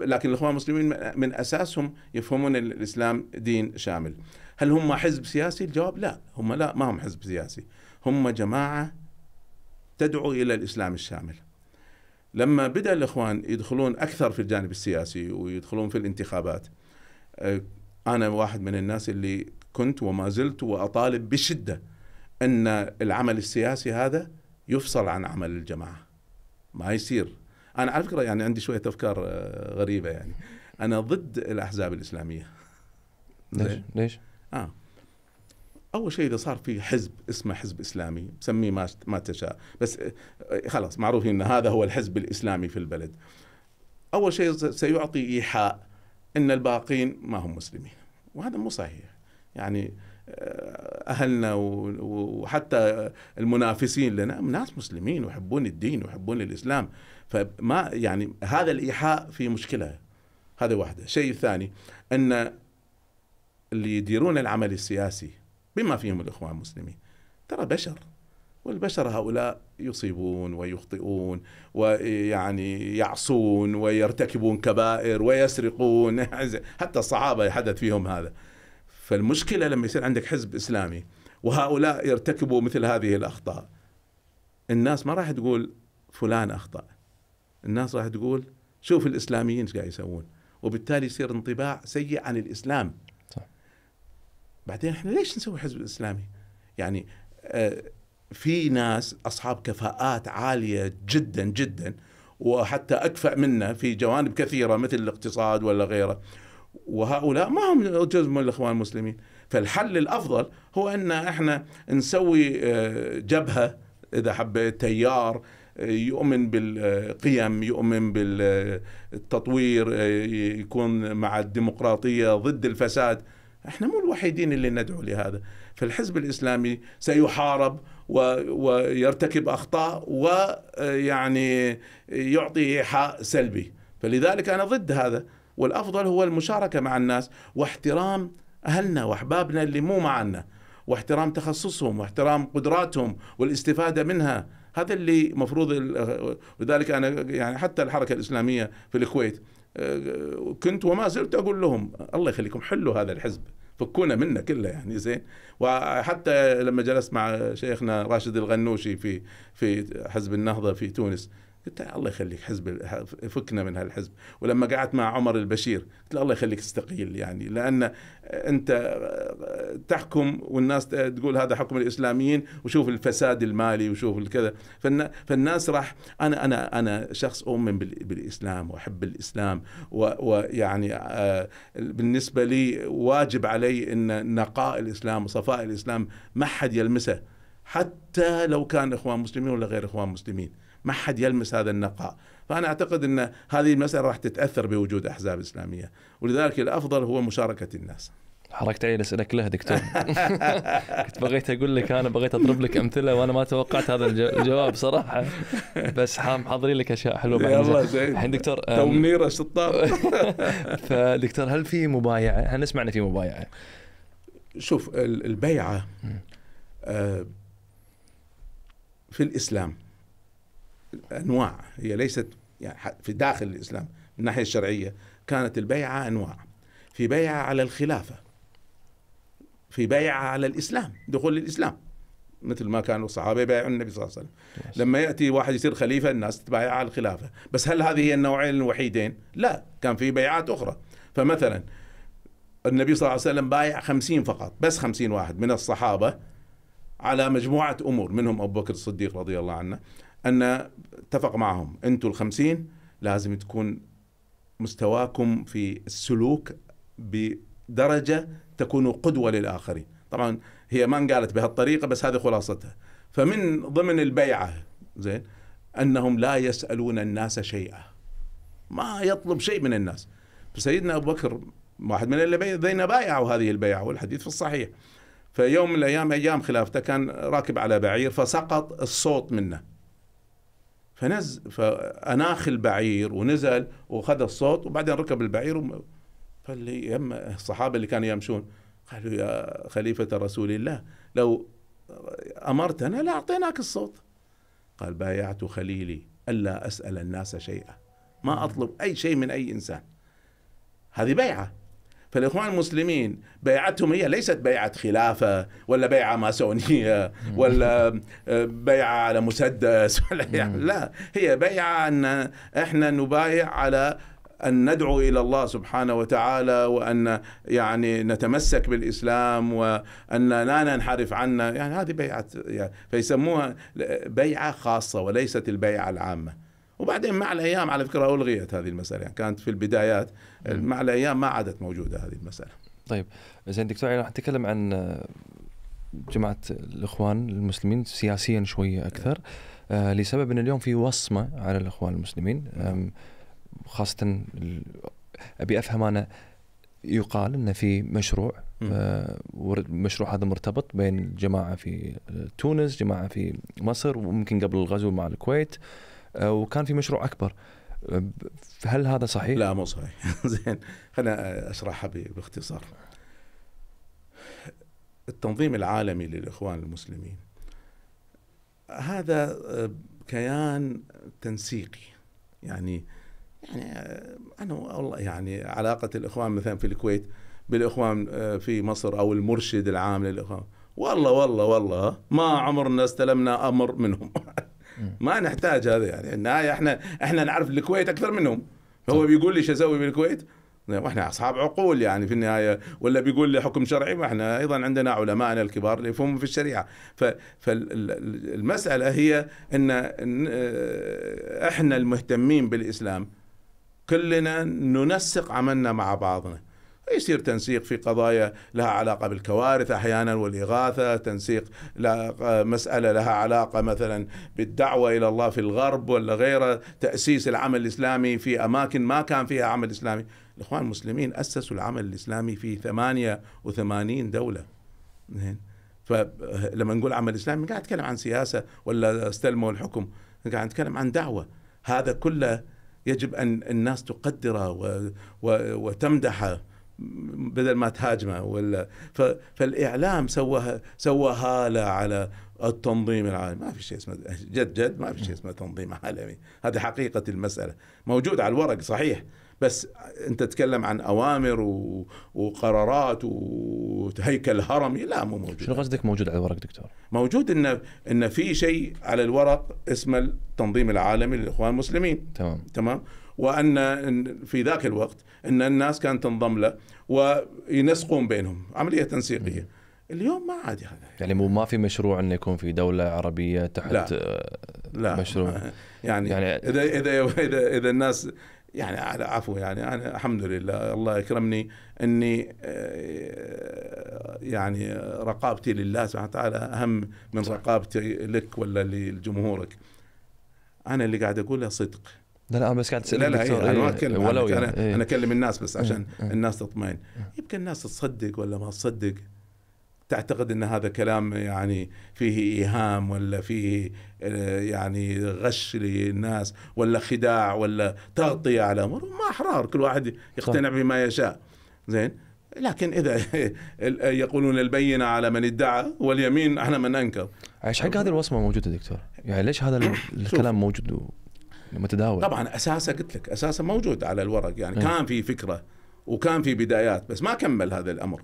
لكن الاخوان المسلمين من اساسهم يفهمون الاسلام دين شامل هل هم حزب سياسي الجواب لا هم لا ما هم حزب سياسي هم جماعه تدعو الى الاسلام الشامل لما بدا الاخوان يدخلون اكثر في الجانب السياسي ويدخلون في الانتخابات آه، انا واحد من الناس اللي كنت وما زلت واطالب بشده ان العمل السياسي هذا يفصل عن عمل الجماعه ما يصير انا على فكره يعني عندي شويه افكار آه، غريبه يعني انا ضد الاحزاب الاسلاميه ليش ليش اه اول شيء اذا صار في حزب اسمه حزب اسلامي سميه ما ما تشاء بس آه، آه، خلاص معروفين ان هذا هو الحزب الاسلامي في البلد اول شيء سيعطي ايحاء ان الباقين ما هم مسلمين وهذا مو صحيح يعني اهلنا وحتى المنافسين لنا ناس مسلمين ويحبون الدين ويحبون الاسلام فما يعني هذا الايحاء في مشكله هذا واحده الشيء الثاني ان اللي يديرون العمل السياسي بما فيهم الاخوان المسلمين ترى بشر والبشر هؤلاء يصيبون ويخطئون ويعني يعصون ويرتكبون كبائر ويسرقون حتى الصحابه حدث فيهم هذا فالمشكله لما يصير عندك حزب اسلامي وهؤلاء يرتكبوا مثل هذه الاخطاء الناس ما راح تقول فلان اخطا الناس راح تقول شوف الاسلاميين ايش قاعد يسوون وبالتالي يصير انطباع سيء عن الاسلام صح. بعدين احنا ليش نسوي حزب اسلامي يعني آه، في ناس اصحاب كفاءات عاليه جدا جدا وحتى اكفأ منا في جوانب كثيره مثل الاقتصاد ولا غيره وهؤلاء ما هم جزء من الاخوان المسلمين فالحل الافضل هو ان احنا نسوي آه، جبهه اذا حبيت تيار آه، يؤمن بالقيم يؤمن بالتطوير آه، يكون مع الديمقراطيه ضد الفساد احنا مو الوحيدين اللي ندعو لهذا فالحزب الاسلامي سيحارب ويرتكب اخطاء ويعني يعطي ايحاء سلبي فلذلك انا ضد هذا والافضل هو المشاركه مع الناس واحترام اهلنا واحبابنا اللي مو معنا واحترام تخصصهم واحترام قدراتهم والاستفاده منها هذا اللي مفروض لذلك آه، انا يعني حتى الحركه الاسلاميه في الكويت آه، كنت وما زلت اقول لهم الله يخليكم حلوا هذا الحزب فكونا منه كله يعني زين وحتى لما جلست مع شيخنا راشد الغنوشي في في حزب النهضه في تونس قلت الله يخليك حزب فكنا من هالحزب ولما قعدت مع عمر البشير قلت له الله يخليك استقيل يعني لان انت تحكم والناس تقول هذا حكم الاسلاميين وشوف الفساد المالي وشوف الكذا فالناس راح انا انا انا شخص اؤمن بالاسلام واحب الاسلام ويعني آه، بالنسبه لي واجب علي ان نقاء الاسلام وصفاء الاسلام ما حد يلمسه حتى لو كان اخوان مسلمين ولا غير اخوان مسلمين ما حد يلمس هذا النقاء فأنا أعتقد أن هذه المسألة راح تتأثر بوجود أحزاب إسلامية ولذلك الأفضل هو مشاركة الناس حركت علي الاسئله كلها دكتور كنت بغيت اقول لك انا بغيت اضرب لك امثله وانا ما توقعت هذا الجواب صراحه بس حاضرين لك اشياء حلوه بعد يلا زين الحين دكتور تمنيره شطار فدكتور هل في مبايعه؟ هل نسمع في مبايعه؟ شوف البيعه آه، في الاسلام انواع هي ليست يعني في داخل الاسلام من الناحيه الشرعيه كانت البيعه انواع في بيعه على الخلافه في بيعه على الاسلام دخول الاسلام مثل ما كانوا الصحابه يبايعون النبي صلى الله عليه وسلم لما ياتي واحد يصير خليفه الناس تبايع على الخلافه بس هل هذه هي النوعين الوحيدين لا كان في بيعات اخرى فمثلا النبي صلى الله عليه وسلم بايع خمسين فقط بس خمسين واحد من الصحابة على مجموعة أمور منهم أبو بكر الصديق رضي الله عنه ان اتفق معهم انتم الخمسين 50 لازم تكون مستواكم في السلوك بدرجه تكونوا قدوه للاخرين طبعا هي ما انقالت بهالطريقه بس هذه خلاصتها فمن ضمن البيعه زين انهم لا يسالون الناس شيئا ما يطلب شيء من الناس فسيدنا ابو بكر واحد من الذين بايعوا هذه البيعه والحديث في الصحيح فيوم من الايام ايام خلافته كان راكب على بعير فسقط الصوت منه فنز فاناخ البعير ونزل وخذ الصوت وبعدين ركب البعير و... فاللي يما الصحابه اللي كانوا يمشون قالوا يا خليفه رسول الله لو امرتنا لاعطيناك الصوت قال بايعت خليلي الا اسال الناس شيئا ما اطلب اي شيء من اي انسان هذه بيعه فالاخوان المسلمين بيعتهم هي ليست بيعه خلافه ولا بيعه ماسونيه ولا آه، بيعه على مسدس ولا يعني لا هي بيعه ان احنا نبايع على ان ندعو الى الله سبحانه وتعالى وان يعني نتمسك بالاسلام وان لا ننحرف عنه يعني هذه بيعه يعني فيسموها بيعه خاصه وليست البيعه العامه. وبعدين مع الايام على فكره الغيت هذه المساله يعني كانت في البدايات مع الايام ما عادت موجوده هذه المساله. طيب زين دكتور راح نتكلم عن آه، جماعه الاخوان المسلمين سياسيا شويه اكثر نعم. آه، لسبب ان اليوم في وصمه على الاخوان المسلمين نعم. خاصه ابي افهم انا يقال ان في مشروع آه مشروع هذا مرتبط بين جماعه في تونس جماعه في مصر وممكن قبل الغزو مع الكويت آه، وكان في مشروع اكبر آه، هل هذا صحيح؟ لا مو صحيح زين خليني اشرحها باختصار التنظيم العالمي للاخوان المسلمين هذا آه، كيان تنسيقي يعني يعني انا والله يعني علاقه الاخوان مثلا في الكويت بالاخوان في مصر او المرشد العام للاخوان والله والله والله ما عمرنا استلمنا امر منهم ما نحتاج هذا يعني النهايه احنا احنا نعرف الكويت اكثر منهم هو طيب. بيقول لي اسوي بالكويت نعم، واحنا اصحاب عقول يعني في النهايه ولا بيقول لي حكم شرعي واحنا ايضا عندنا علمائنا الكبار اللي يفهموا في الشريعه فالمساله هي ان احنا المهتمين بالاسلام كلنا ننسق عملنا مع بعضنا يصير تنسيق في قضايا لها علاقه بالكوارث احيانا والاغاثه، تنسيق مساله لها علاقه مثلا بالدعوه الى الله في الغرب ولا غيره، تاسيس العمل الاسلامي في اماكن ما كان فيها عمل اسلامي. الاخوان المسلمين اسسوا العمل الاسلامي في 88 دوله. فلما نقول عمل اسلامي قاعد اتكلم عن سياسه ولا استلموا الحكم، قاعد نتكلم عن دعوه. هذا كله يجب ان الناس تقدره وتمدحه بدل ما تهاجمه ولا فالاعلام سواها سوى هاله على التنظيم العالمي ما في شيء اسمه جد جد ما في شيء اسمه تنظيم عالمي هذه حقيقه المساله موجود على الورق صحيح بس انت تتكلم عن اوامر و... وقرارات وهيكل هرمي لا مو موجود شنو قصدك موجود على الورق دكتور؟ موجود ان ان في شيء على الورق اسمه التنظيم العالمي للاخوان المسلمين تمام تمام وان في ذاك الوقت ان الناس كانت تنضم له وينسقون بينهم عمليه تنسيقيه اليوم ما عاد هذا يعني مو ما في مشروع انه يكون في دوله عربيه تحت لا, آه، لا مشروع يعني, يعني اذا اذا اذا, إذا الناس يعني عفوا يعني انا الحمد لله الله يكرمني اني آه، يعني رقابتي لله سبحانه وتعالى اهم من رقابتي لك ولا لجمهورك انا اللي قاعد اقوله صدق لا لا بس قاعد تسال لا لا ايه انا ما اتكلم ولو يعني انا, ايه أنا اكلم الناس بس إيه، عشان ايه الناس تطمئن يمكن الناس تصدق ولا ما تصدق تعتقد ان هذا كلام يعني فيه ايهام ولا فيه آه، يعني غش للناس ولا خداع ولا تغطيه على امور ما احرار كل واحد يقتنع بما يشاء زين لكن اذا يقولون البينه على من ادعى واليمين على من انكر ايش حق هذه الوصمه موجوده دكتور يعني ليش هذا الكلام موجود متداول طبعا اساسه قلت لك اساسه موجود على الورق يعني م. إيه. كان في فكره وكان في بدايات بس ما كمل هذا الامر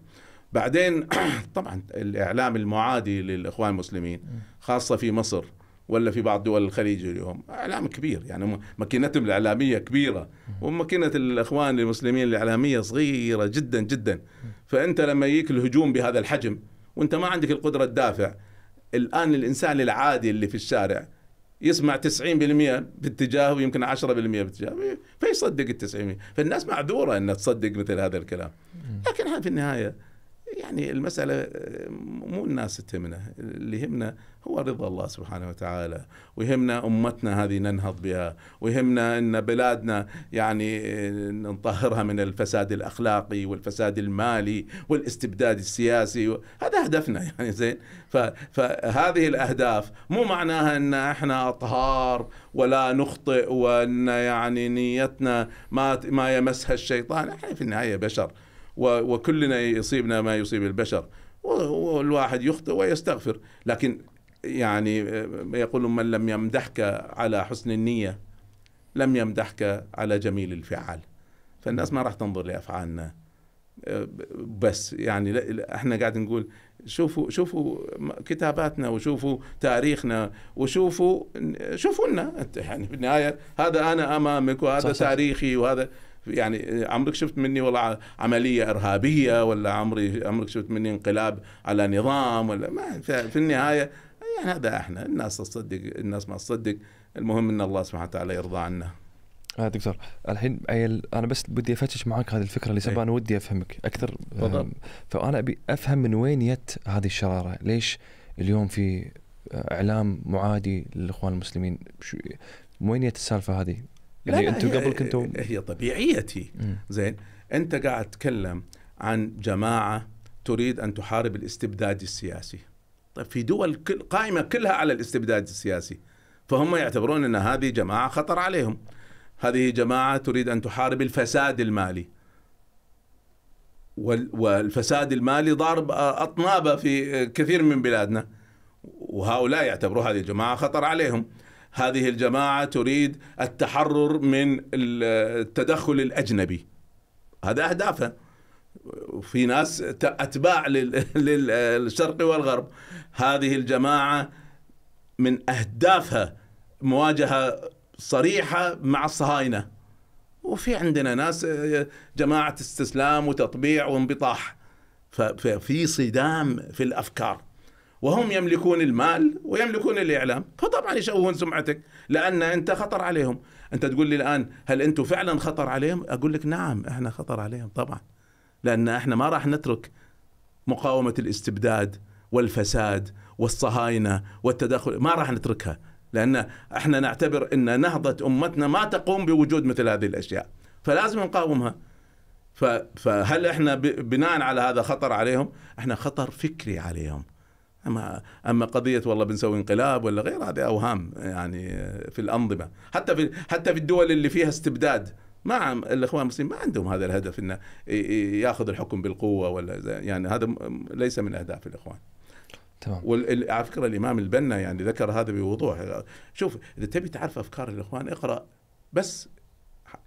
بعدين طبعا الاعلام المعادي للاخوان المسلمين خاصه في مصر ولا في بعض دول الخليج اليوم اعلام كبير يعني ماكينتهم الاعلاميه كبيره وماكينه الاخوان المسلمين الاعلاميه صغيره جدا جدا فانت لما يجيك الهجوم بهذا الحجم وانت ما عندك القدره الدافع الان الانسان العادي اللي في الشارع يسمع 90% باتجاهه ويمكن 10% باتجاهه فيصدق ال 90% فالناس معذوره انها تصدق مثل هذا الكلام لكن في النهايه يعني المسألة آه، مو الناس تهمنا اللي يهمنا هو رضا الله سبحانه وتعالى ويهمنا أمتنا هذه ننهض بها ويهمنا أن بلادنا يعني آه، نطهرها من الفساد الأخلاقي والفساد المالي والاستبداد السياسي هذا هدفنا يعني زين فهذه الأهداف مو معناها أن احنا أطهار ولا نخطئ وأن يعني نيتنا ما ما يمسها الشيطان احنا في النهاية بشر وكلنا يصيبنا ما يصيب البشر والواحد يخطئ ويستغفر لكن يعني يقول من لم يمدحك على حسن النية لم يمدحك على جميل الفعال فالناس ما راح تنظر لأفعالنا بس يعني احنا قاعد نقول شوفوا شوفوا كتاباتنا وشوفوا تاريخنا وشوفوا شوفوا لنا يعني في النهايه هذا انا امامك وهذا صح تاريخي وهذا يعني عمرك شفت مني والله عمليه ارهابيه ولا عمري عمرك شفت مني انقلاب على نظام ولا ما في النهايه يعني هذا احنا الناس تصدق الناس ما تصدق المهم ان الله سبحانه وتعالى يرضى عنا آه دكتور الحين انا بس بدي افتش معك هذه الفكره اللي إيه. سبق انا ودي افهمك اكثر بالضبط. آه، فانا ابي افهم من وين جت هذه الشراره ليش اليوم في آه، اعلام معادي للاخوان المسلمين وين جت السالفه هذه يعني انتم قبل كنتوا هي طبيعيتي زين انت قاعد تتكلم عن جماعه تريد ان تحارب الاستبداد السياسي طيب في دول كل قائمه كلها على الاستبداد السياسي فهم يعتبرون ان هذه جماعه خطر عليهم هذه جماعه تريد ان تحارب الفساد المالي والفساد المالي ضارب اطنابه في كثير من بلادنا وهؤلاء يعتبروا هذه الجماعه خطر عليهم هذه الجماعه تريد التحرر من التدخل الاجنبي هذا أهدافها في ناس اتباع للشرق والغرب هذه الجماعه من اهدافها مواجهه صريحه مع الصهاينه وفي عندنا ناس جماعه استسلام وتطبيع وانبطاح ففي صدام في الافكار وهم يملكون المال ويملكون الاعلام فطبعا يشوهون سمعتك لان انت خطر عليهم انت تقول لي الان هل انتم فعلا خطر عليهم اقول لك نعم احنا خطر عليهم طبعا لان احنا ما راح نترك مقاومه الاستبداد والفساد والصهاينه والتدخل ما راح نتركها لان احنا نعتبر ان نهضه امتنا ما تقوم بوجود مثل هذه الاشياء فلازم نقاومها فهل احنا بناء على هذا خطر عليهم احنا خطر فكري عليهم اما اما قضيه والله بنسوي انقلاب ولا غير هذه اوهام يعني في الانظمه حتى في حتى في الدول اللي فيها استبداد ما الاخوان المسلمين ما عندهم هذا الهدف انه ياخذ الحكم بالقوه ولا يعني هذا ليس من اهداف الاخوان تمام وعلى فكره الامام البنا يعني ذكر هذا بوضوح شوف اذا تبي تعرف افكار الاخوان اقرا بس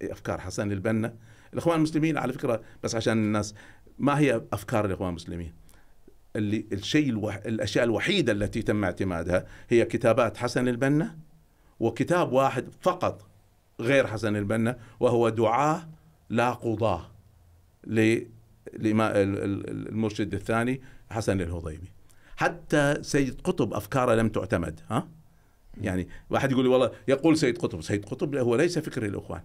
افكار حسن البنا الاخوان المسلمين على فكره بس عشان الناس ما هي افكار الاخوان المسلمين اللي الشيء الوح... الاشياء الوحيده التي تم اعتمادها هي كتابات حسن البنا وكتاب واحد فقط غير حسن البنا وهو دعاه لا قضاه ل... لما... المرشد الثاني حسن الهضيبي حتى سيد قطب افكاره لم تعتمد ها يعني واحد يقول لي والله يقول سيد قطب سيد قطب هو ليس فكر الاخوان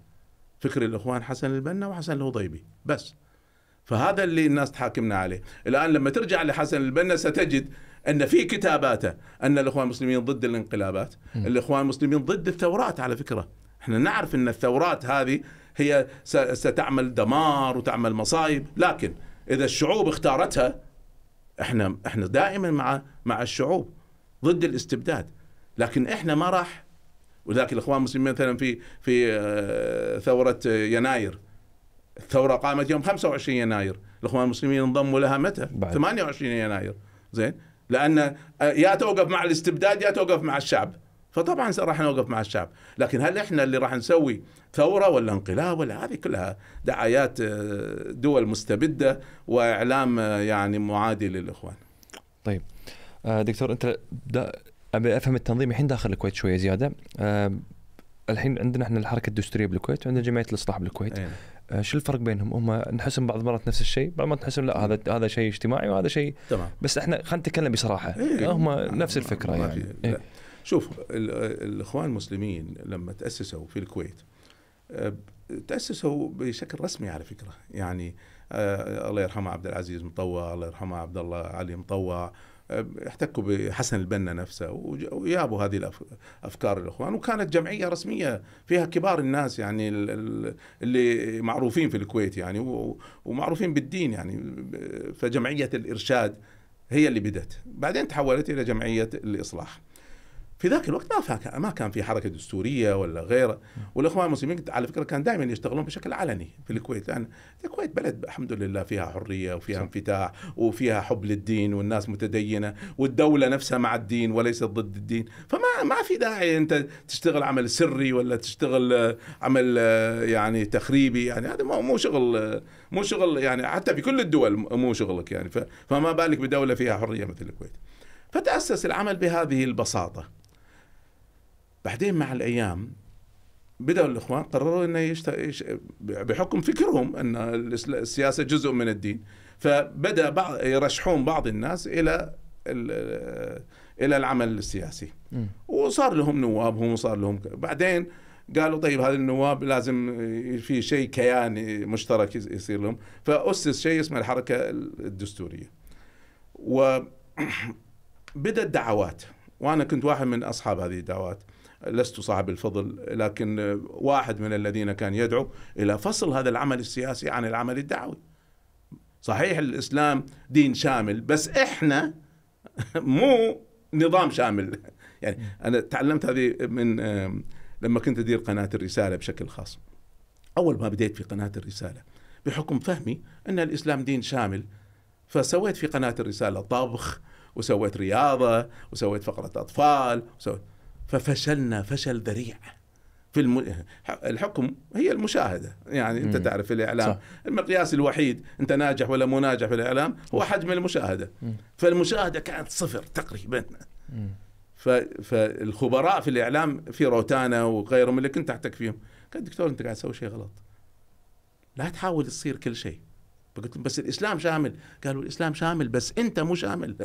فكر الاخوان حسن البنا وحسن الهضيبي بس فهذا اللي الناس تحاكمنا عليه الآن لما ترجع لحسن البنا ستجد أن في كتاباته أن الإخوان المسلمين ضد الانقلابات م. الإخوان المسلمين ضد الثورات على فكرة احنا نعرف أن الثورات هذه هي ستعمل دمار وتعمل مصايب لكن إذا الشعوب اختارتها احنا احنا دائما مع مع الشعوب ضد الاستبداد لكن احنا ما راح ولكن الاخوان المسلمين مثلا في في آه، ثوره يناير الثوره قامت يوم 25 يناير الاخوان المسلمين انضموا لها متى بعد. 28 يناير زين لان آه، يا توقف مع الاستبداد يا توقف مع الشعب فطبعا راح نوقف مع الشعب لكن هل احنا اللي راح نسوي ثوره ولا انقلاب ولا هذه كلها دعايات آه، دول مستبده واعلام آه، يعني معادي للاخوان طيب دكتور انت ابي افهم التنظيم الحين داخل الكويت شويه زياده الحين عندنا احنا الحركه الدستوريه بالكويت وعندنا جمعيه الاصلاح بالكويت أيه. آه، شو الفرق بينهم؟ هم نحسهم بعض المرات نفس الشيء، بعض المرات نحسهم لا هذا هذا شيء اجتماعي وهذا شيء تمام بس احنا خلينا نتكلم بصراحه إيه, إيه. هم نفس الفكره يعني إيه؟ شوف الاخوان المسلمين لما تاسسوا في الكويت آه، تاسسوا بشكل رسمي على فكره يعني آه، الله يرحمه عبد العزيز مطوع الله يرحمه عبد الله علي مطوع احتكوا بحسن البنا نفسه وجابوا هذه الافكار الاخوان وكانت جمعيه رسميه فيها كبار الناس يعني اللي معروفين في الكويت يعني ومعروفين بالدين يعني فجمعيه الارشاد هي اللي بدت بعدين تحولت الى جمعيه الاصلاح في ذاك الوقت ما ما كان في حركه دستوريه ولا غيره والاخوان المسلمين على فكره كان دائما يشتغلون بشكل علني في الكويت لان يعني الكويت بلد الحمد لله فيها حريه وفيها انفتاح وفيها حب للدين والناس متدينه والدوله نفسها مع الدين وليست ضد الدين فما ما في داعي انت تشتغل عمل سري ولا تشتغل آه، عمل آه، يعني تخريبي يعني هذا مو شغل آه، مو شغل يعني حتى في كل الدول مو شغلك يعني فما بالك بدوله فيها حريه مثل الكويت فتاسس العمل بهذه البساطه بعدين مع الايام بدأوا الإخوان قرروا أنه يشت... بحكم فكرهم أن السياسة جزء من الدين فبدأ بعض يرشحون بعض الناس إلى إلى العمل السياسي م. وصار لهم نوابهم وصار لهم بعدين قالوا طيب هذه النواب لازم في شيء كيان مشترك يصير لهم فأسس شيء اسمه الحركة الدستورية وبدا الدعوات وأنا كنت واحد من أصحاب هذه الدعوات لست صاحب الفضل لكن واحد من الذين كان يدعو الى فصل هذا العمل السياسي عن العمل الدعوي صحيح الاسلام دين شامل بس احنا مو نظام شامل يعني انا تعلمت هذه من لما كنت ادير قناه الرساله بشكل خاص اول ما بديت في قناه الرساله بحكم فهمي ان الاسلام دين شامل فسويت في قناه الرساله طبخ وسويت رياضه وسويت فقره اطفال وسويت ففشلنا فشل ذريع في الم... الحكم هي المشاهده يعني انت مم. تعرف الاعلام صح. المقياس الوحيد انت ناجح ولا مو ناجح في الاعلام هو حجم المشاهده مم. فالمشاهده كانت صفر تقريبا ف... فالخبراء في الاعلام في روتانا وغيرهم اللي كنت احتك فيهم قال دكتور انت قاعد تسوي شيء غلط لا تحاول تصير كل شيء قلت بس الاسلام شامل قالوا الاسلام شامل بس انت مو شامل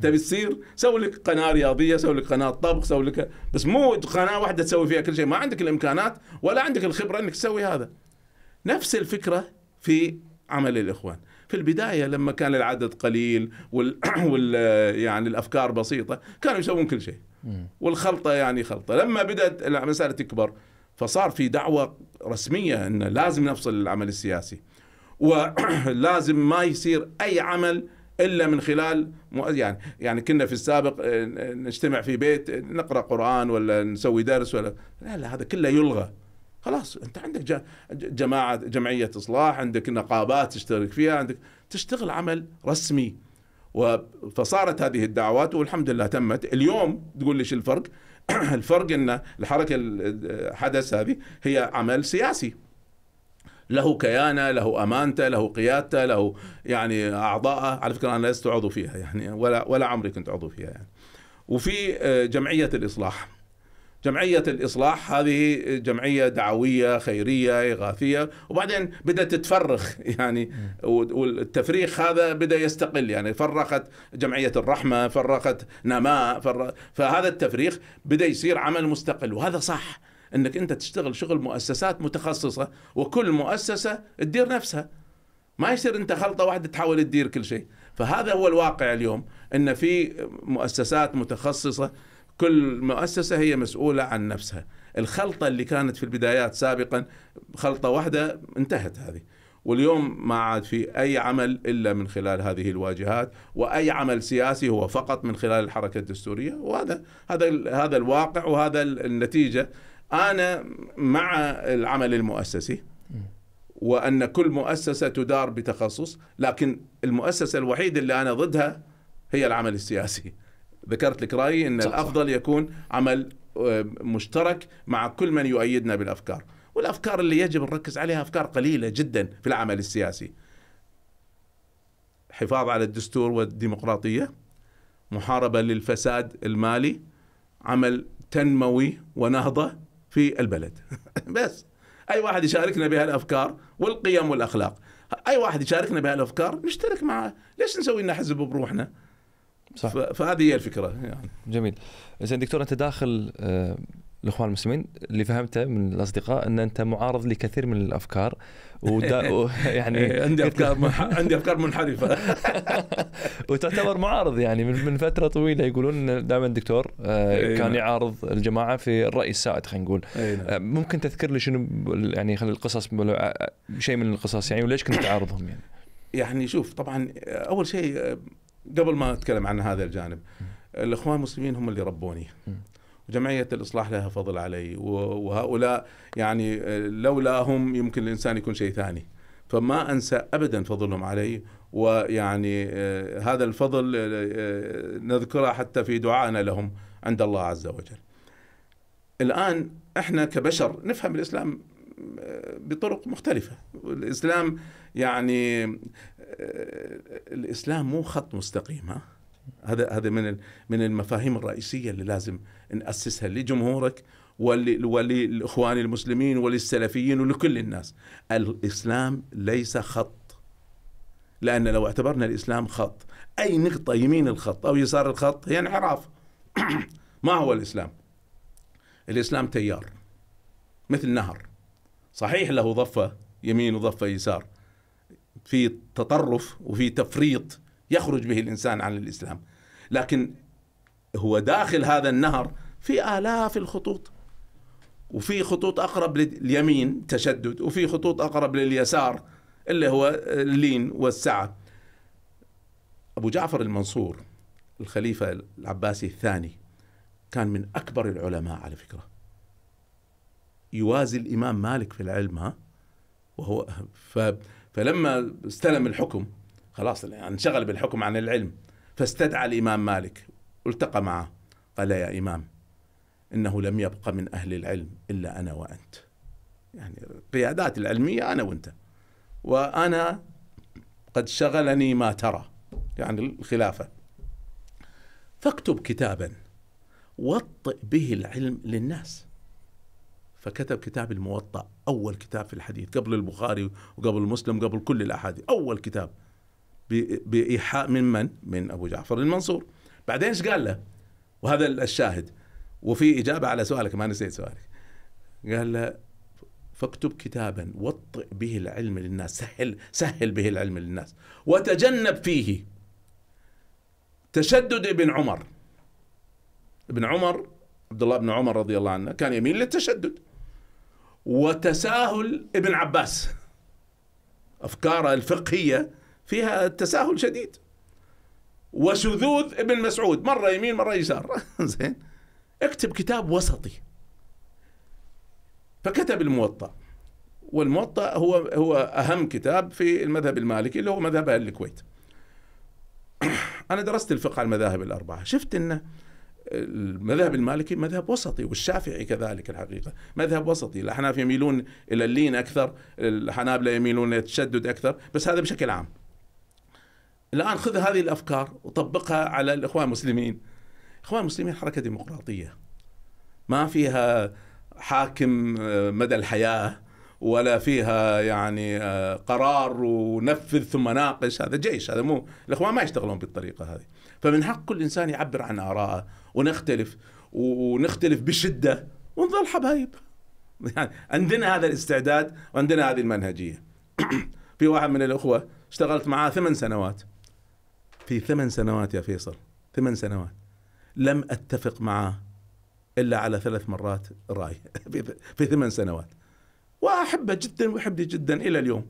تبي تصير سوي لك قناه رياضيه سوي لك قناه طبخ سوي لك بس مو قناه واحده تسوي فيها كل شيء ما عندك الامكانات ولا عندك الخبره انك تسوي هذا نفس الفكره في عمل الاخوان في البدايه لما كان العدد قليل وال, وال... يعني الافكار بسيطه كانوا يسوون كل شيء والخلطه يعني خلطه لما بدات المساله تكبر فصار في دعوه رسميه ان لازم نفصل العمل السياسي ولازم ما يصير اي عمل الا من خلال يعني يعني كنا في السابق آه، نجتمع في بيت نقرا قران ولا نسوي درس ولا لا لا هذا كله يلغى خلاص انت عندك جماعه جمعيه اصلاح عندك نقابات تشترك فيها عندك تشتغل عمل رسمي فصارت هذه الدعوات والحمد لله تمت اليوم تقول ليش الفرق الفرق ان الحركه الحدث هذه هي عمل سياسي له كيانه له امانته له قيادته له يعني اعضاءه على فكره انا لست عضو فيها يعني ولا ولا عمري كنت عضو فيها يعني وفي آه، جمعيه الاصلاح جمعية الإصلاح هذه جمعية دعوية خيرية إغاثية وبعدين بدأت تتفرخ يعني والتفريخ هذا بدأ يستقل يعني فرخت جمعية الرحمة فرخت نماء فرخ فهذا التفريخ بدأ يصير عمل مستقل وهذا صح انك انت تشتغل شغل مؤسسات متخصصه وكل مؤسسه تدير نفسها ما يصير انت خلطه واحده تحاول تدير كل شيء فهذا هو الواقع اليوم ان في مؤسسات متخصصه كل مؤسسه هي مسؤوله عن نفسها الخلطه اللي كانت في البدايات سابقا خلطه واحده انتهت هذه واليوم ما عاد في اي عمل الا من خلال هذه الواجهات واي عمل سياسي هو فقط من خلال الحركه الدستوريه وهذا هذا هذا الواقع وهذا النتيجه انا مع العمل المؤسسي وان كل مؤسسه تدار بتخصص لكن المؤسسه الوحيده اللي انا ضدها هي العمل السياسي ذكرت لك رايي ان صح الافضل صح. يكون عمل آه، مشترك مع كل من يؤيدنا بالافكار والافكار اللي يجب نركز عليها افكار قليله جدا في العمل السياسي حفاظ على الدستور والديمقراطيه محاربه للفساد المالي عمل تنموي ونهضه في البلد بس اي واحد يشاركنا بهالافكار والقيم والاخلاق اي واحد يشاركنا بهالافكار نشترك معه ليش نسوي لنا حزب بروحنا صح فهذه هي الفكره يعني جميل زين دكتور انت داخل آه، الاخوان المسلمين اللي فهمته من الاصدقاء ان انت معارض لكثير من الافكار ودا و يعني إيه، عندي افكار عندي افكار منحرفه وتعتبر معارض يعني من, من فتره طويله يقولون دائما دكتور آه، إيه، نعم. كان يعارض الجماعه في الراي السائد خلينا نقول إيه، نعم. آه، ممكن تذكر لي شنو يعني خلي القصص آه، شيء من القصص يعني وليش كنت تعارضهم يعني؟ يعني شوف طبعا اول شيء قبل ما اتكلم عن هذا الجانب الاخوان المسلمين هم اللي ربوني جمعية الإصلاح لها فضل علي وهؤلاء يعني لولاهم يمكن الإنسان يكون شيء ثاني فما أنسى أبدا فضلهم علي ويعني آه، هذا الفضل آه، آه، نذكره حتى في دعائنا لهم عند الله عز وجل الآن احنا كبشر نفهم الإسلام بطرق مختلفة الإسلام يعني الإسلام مو خط مستقيم ها هذا هذا من من المفاهيم الرئيسيه اللي لازم ناسسها لجمهورك وللاخوان المسلمين وللسلفيين ولكل الناس الاسلام ليس خط لان لو اعتبرنا الاسلام خط اي نقطه يمين الخط او يسار الخط هي انحراف ما هو الاسلام الاسلام تيار مثل نهر صحيح له ضفه يمين وضفه يسار في تطرف وفي تفريط يخرج به الانسان عن الاسلام لكن هو داخل هذا النهر في الاف الخطوط وفي خطوط اقرب لليمين تشدد وفي خطوط اقرب لليسار اللي هو اللين والسعه ابو جعفر المنصور الخليفه العباسي الثاني كان من اكبر العلماء على فكره يوازي الامام مالك في العلم ها وهو ف... فلما استلم الحكم خلاص انشغل بالحكم عن العلم فاستدعى الإمام مالك التقى معه قال يا إمام إنه لم يبق من أهل العلم إلا أنا وأنت يعني قيادات العلمية أنا وأنت وأنا قد شغلني ما ترى يعني الخلافة فاكتب كتابا وطئ به العلم للناس فكتب كتاب الموطأ أول كتاب في الحديث قبل البخاري وقبل مسلم قبل كل الأحاديث أول كتاب بايحاء من من؟ من ابو جعفر المنصور بعدين ايش قال له؟ وهذا الشاهد وفي اجابه على سؤالك ما نسيت سؤالك قال له فاكتب كتابا وطئ به العلم للناس سهل سهل به العلم للناس وتجنب فيه تشدد ابن عمر ابن عمر عبد الله بن عمر رضي الله عنه كان يميل للتشدد وتساهل ابن عباس افكاره الفقهيه فيها تساهل شديد وشذوذ ابن مسعود مرة يمين مرة يسار زين اكتب كتاب وسطي فكتب الموطأ والموطأ هو هو أهم كتاب في المذهب المالكي اللي هو مذهب أهل الكويت أنا درست الفقه على المذاهب الأربعة شفت أن المذهب المالكي مذهب وسطي والشافعي كذلك الحقيقة مذهب وسطي الأحناف يميلون إلى اللين أكثر الحنابلة يميلون إلى التشدد أكثر بس هذا بشكل عام الان خذ هذه الافكار وطبقها على الاخوان المسلمين الاخوان المسلمين حركه ديمقراطيه ما فيها حاكم آه، مدى الحياه ولا فيها يعني آه، قرار ونفذ ثم ناقش هذا جيش هذا مو الاخوان ما يشتغلون بالطريقه هذه فمن حق كل انسان يعبر عن ارائه ونختلف ونختلف بشده ونظل حبايب يعني عندنا هذا الاستعداد وعندنا هذه المنهجيه في واحد من الاخوه اشتغلت معاه ثمان سنوات في ثمان سنوات يا فيصل ثمان سنوات لم أتفق معه إلا على ثلاث مرات رأي في ثمان سنوات وأحبه جدا ويحبني جدا إلى اليوم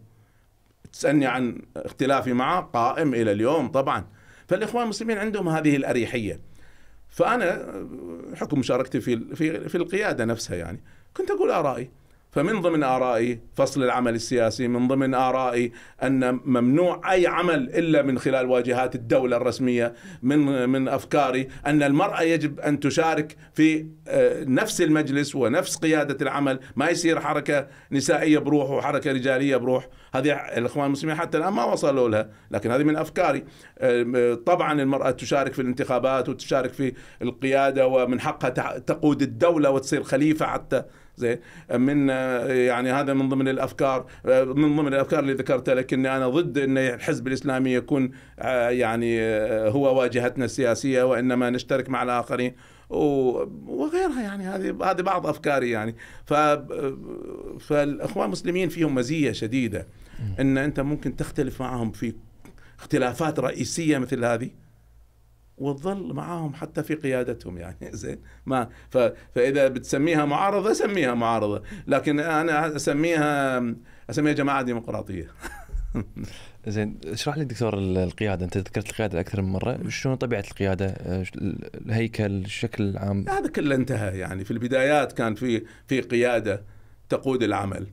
تسألني عن اختلافي معه قائم إلى اليوم طبعا فالإخوان المسلمين عندهم هذه الأريحية فأنا حكم مشاركتي في في في القيادة نفسها يعني كنت أقول آرائي فمن ضمن آرائي فصل العمل السياسي من ضمن آرائي أن ممنوع أي عمل إلا من خلال واجهات الدولة الرسمية من, من أفكاري أن المرأة يجب أن تشارك في آه، نفس المجلس ونفس قيادة العمل ما يصير حركة نسائية بروح وحركة رجالية بروح هذه الإخوان المسلمين حتى الآن ما وصلوا لها لكن هذه من أفكاري آه، طبعا المرأة تشارك في الانتخابات وتشارك في القيادة ومن حقها تقود الدولة وتصير خليفة حتى زين من يعني هذا من ضمن الافكار من ضمن الافكار اللي ذكرتها لك اني انا ضد ان الحزب الاسلامي يكون يعني هو واجهتنا السياسيه وانما نشترك مع الاخرين وغيرها يعني هذه هذه بعض افكاري يعني ف فالاخوان المسلمين فيهم مزيه شديده ان انت ممكن تختلف معهم في اختلافات رئيسيه مثل هذه وتظل معاهم حتى في قيادتهم يعني زين ما ف... فاذا بتسميها معارضه سميها معارضه لكن انا اسميها اسميها جماعه ديمقراطيه زين اشرح لي دكتور القياده انت ذكرت القياده اكثر من مره شلون طبيعه القياده آه، الهيكل الشكل العام هذا كله انتهى يعني في البدايات كان في في قياده تقود العمل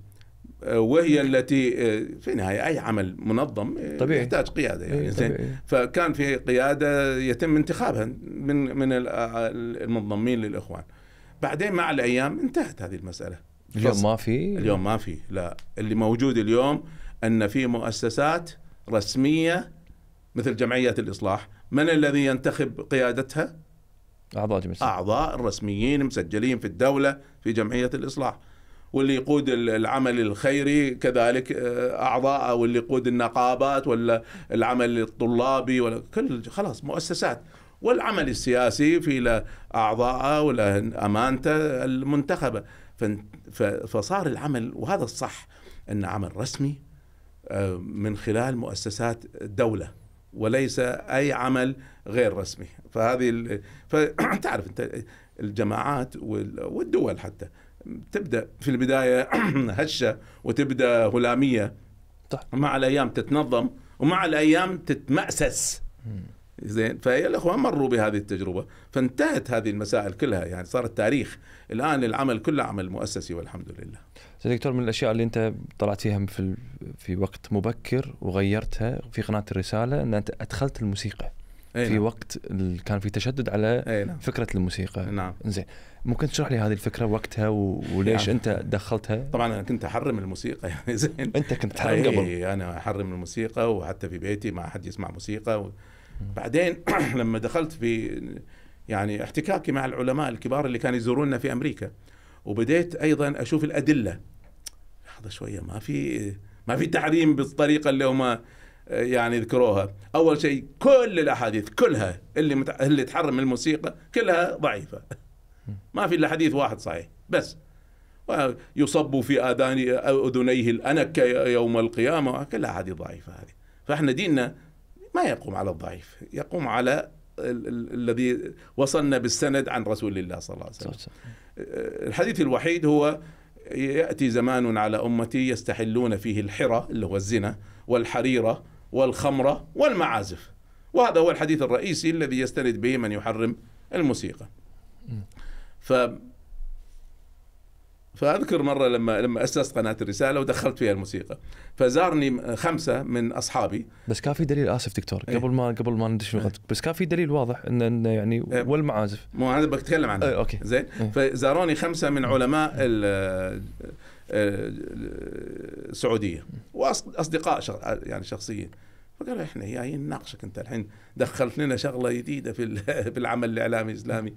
آه، وهي التي آه، في النهايه اي عمل منظم آه، طبيعي. يحتاج قياده يعني إيه، زين فكان في قياده يتم انتخابها من من المنضمين للاخوان بعدين مع الايام انتهت هذه المساله اليوم ما في اليوم ما في لا اللي موجود اليوم ان في مؤسسات رسميه مثل جمعيات الاصلاح من الذي ينتخب قيادتها اعضاء جمعيه اعضاء رسميين مسجلين في الدوله في جمعيه الاصلاح واللي يقود العمل الخيري كذلك آه، اعضاء او اللي يقود النقابات ولا العمل الطلابي ولا كل خلاص مؤسسات والعمل السياسي في له اعضاءه وله امانته المنتخبه فصار العمل وهذا الصح ان عمل رسمي آه، من خلال مؤسسات الدوله وليس اي عمل غير رسمي فهذه فتعرف انت الجماعات والدول حتى تبدا في البدايه هشه وتبدا هلاميه صح طيب. مع الايام تتنظم ومع الايام تتمأسس زين فهي الاخوه مروا بهذه التجربه فانتهت هذه المسائل كلها يعني صار التاريخ الان العمل كله عمل مؤسسي والحمد لله. دكتور من الاشياء اللي انت طلعت فيها في في وقت مبكر وغيرتها في قناه الرساله ان انت ادخلت الموسيقى. في في نعم. وقت كان في تشدد على نعم. فكره الموسيقى نعم زين ممكن تشرح لي هذه الفكره وقتها وليش نعم. انت دخلتها طبعا انا كنت احرم الموسيقى يعني زين انت كنت تحرم قبل اي انا احرم الموسيقى وحتى في بيتي ما حد يسمع موسيقى و... بعدين لما دخلت في يعني احتكاكي مع العلماء الكبار اللي كانوا يزورونا في امريكا وبديت ايضا اشوف الادله لحظه شويه ما في ما في تحريم بالطريقه اللي هم آه، يعني ذكروها اول شيء كل الاحاديث كلها اللي متع... اللي تحرم الموسيقى كلها ضعيفه ما في الا حديث واحد صحيح بس ويصب في اذان اذنيه الانك يوم القيامه كلها حديث ضعيفه هذه فاحنا ديننا ما يقوم على الضعيف يقوم على الذي وصلنا بالسند عن رسول الله صلى الله عليه وسلم آه، الحديث الوحيد هو ياتي زمان على امتي يستحلون فيه الحرى اللي هو الزنا والحريره والخمرة والمعازف وهذا هو الحديث الرئيسي الذي يستند به من يحرم الموسيقى ف فاذكر مره لما لما اسست قناه الرساله ودخلت فيها الموسيقى فزارني خمسه من اصحابي بس كان في دليل اسف دكتور إيه. قبل ما قبل ما ندش ايه؟ بس كان في دليل واضح ان, إن يعني ايه؟ والمعازف مو انا بتكلم عنه ايه اوكي زين ايه؟ فزاروني خمسه من علماء السعوديه واصدقاء يعني شخصيين فقالوا احنا جايين نناقشك انت الحين دخلت لنا شغله جديده في في العمل الاعلامي الاسلامي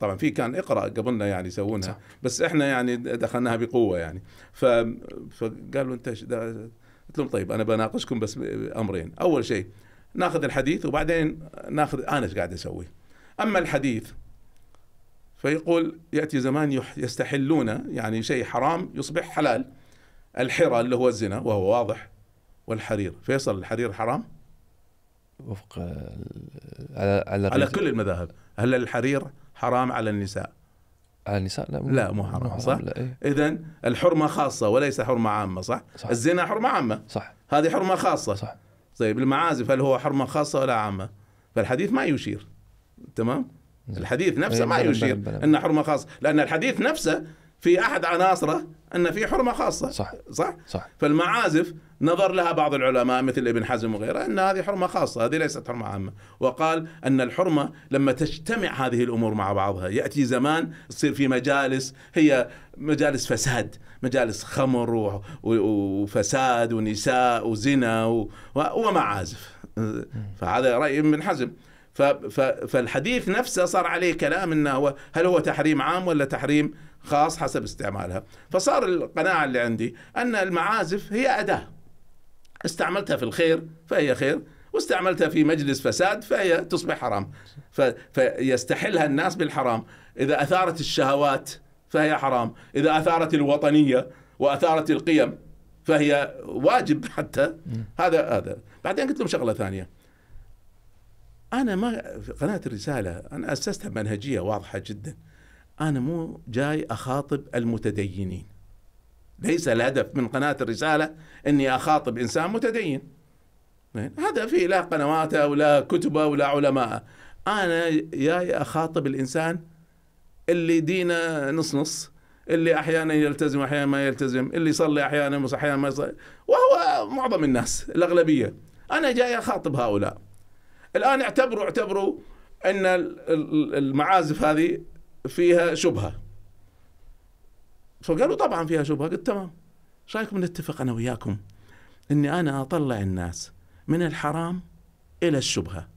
طبعا في كان اقرا قبلنا يعني يسوونها بس احنا يعني دخلناها بقوه يعني فقالوا انت قلت لهم طيب انا بناقشكم بس امرين اول شيء ناخذ الحديث وبعدين ناخذ انا ايش قاعد اسوي اما الحديث فيقول يأتي زمان يستحلون يعني شيء حرام يصبح حلال الحرى اللي هو الزنا وهو واضح والحرير فيصل الحرير حرام وفق على على, على كل المذاهب هل الحرير حرام على النساء على النساء لا مو, لا مو حرام, حرام صح إيه؟ اذا الحرمه خاصه وليس حرمه عامه صح؟, صح الزنا حرمه عامه صح هذه حرمه خاصه صح طيب المعازف هل هو حرمه خاصه ولا عامه فالحديث ما يشير تمام نعم. الحديث نفسه إيه، ما يشير أن حرمة خاصة لأن الحديث نفسه في أحد عناصره أن في حرمة خاصة صح صح, صح. فالمعازف نظر لها بعض العلماء مثل ابن حزم وغيره أن هذه حرمة خاصة هذه ليست حرمة عامة وقال أن الحرمة لما تجتمع هذه الأمور مع بعضها يأتي زمان تصير في مجالس هي مجالس فساد مجالس خمر وفساد ونساء وزنا ومعازف فهذا رأي ابن حزم فالحديث نفسه صار عليه كلام انه هو هل هو تحريم عام ولا تحريم خاص حسب استعمالها فصار القناعه اللي عندي ان المعازف هي اداه استعملتها في الخير فهي خير واستعملتها في مجلس فساد فهي تصبح حرام فيستحلها الناس بالحرام اذا اثارت الشهوات فهي حرام اذا اثارت الوطنيه واثارت القيم فهي واجب حتى هذا هذا بعدين قلت لهم شغله ثانيه انا ما قناه الرساله انا اسستها بمنهجيه واضحه جدا انا مو جاي اخاطب المتدينين ليس الهدف من قناه الرساله اني اخاطب انسان متدين هذا في لا قنواته ولا كتبه ولا علماء انا جاي اخاطب الانسان اللي دينه نص نص اللي احيانا يلتزم احيانا ما يلتزم اللي يصلي احيانا احيانا ما يصلي وهو معظم الناس الاغلبيه انا جاي اخاطب هؤلاء الان اعتبروا اعتبروا ان المعازف هذه فيها شبهه فقالوا طبعا فيها شبهه قلت تمام ايش رايكم نتفق انا وياكم اني انا اطلع الناس من الحرام الى الشبهه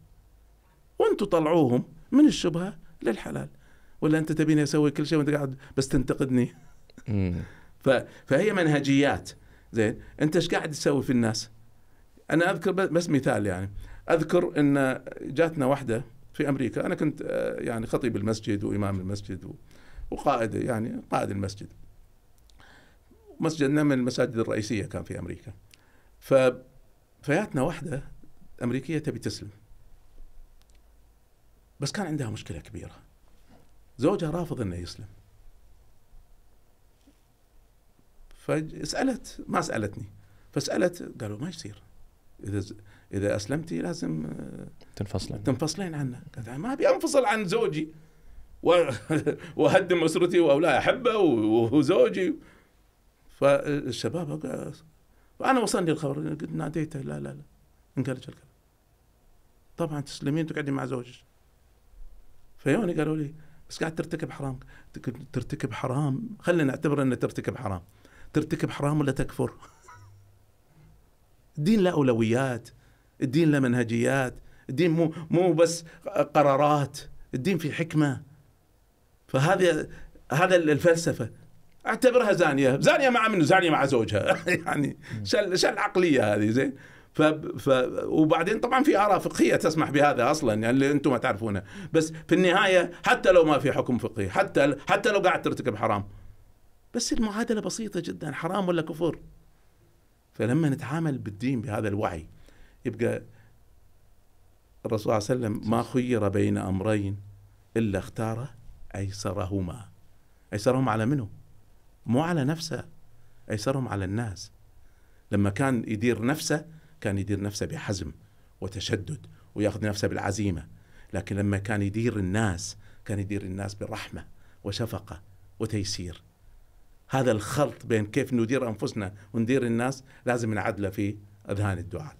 وانتم طلعوهم من الشبهه للحلال ولا انت تبيني اسوي كل شيء وانت قاعد بس تنتقدني ف... فهي منهجيات زين انت ايش قاعد تسوي في الناس انا اذكر بس مثال يعني اذكر ان جاتنا واحده في امريكا انا كنت آه، يعني خطيب المسجد وامام المسجد وقائد يعني قائد المسجد مسجدنا من المساجد الرئيسيه كان في امريكا ف فياتنا واحده امريكيه تبي تسلم بس كان عندها مشكله كبيره زوجها رافض انه يسلم فسالت ما سالتني فسالت قالوا ما يصير اذا اذا اسلمتي لازم آه، تنفصلين تنفصلين عنه قالت ما ابي انفصل عن زوجي واهدم اسرتي واولادي احبه وزوجي فالشباب انا وصلني الخبر قلت ناديته لا لا لا انقلج الكلام طبعا تسلمين تقعدين مع زوجك فيوني قالوا لي بس قاعد ترتكب حرام ترتكب حرام خلينا نعتبر انك ترتكب حرام ترتكب حرام ولا تكفر الدين له اولويات الدين له منهجيات الدين مو مو بس قرارات الدين في حكمه فهذا هذا الفلسفه اعتبرها زانيه زانيه مع منه زانيه مع زوجها يعني شل شل العقليه هذه زين ف... ف... وبعدين طبعا في اراء فقهيه تسمح بهذا اصلا يعني اللي انتم ما تعرفونه بس في النهايه حتى لو ما في حكم فقهي حتى حتى لو قاعد ترتكب حرام بس المعادله بسيطه جدا حرام ولا كفر فلما نتعامل بالدين بهذا الوعي يبقى الرسول صلى الله عليه وسلم ما خير بين امرين الا اختار ايسرهما ايسرهما على منه مو على نفسه ايسرهم على الناس لما كان يدير نفسه كان يدير نفسه بحزم وتشدد وياخذ نفسه بالعزيمه لكن لما كان يدير الناس كان يدير الناس برحمه وشفقه وتيسير هذا الخلط بين كيف ندير انفسنا وندير الناس لازم نعدله في اذهان الدعاه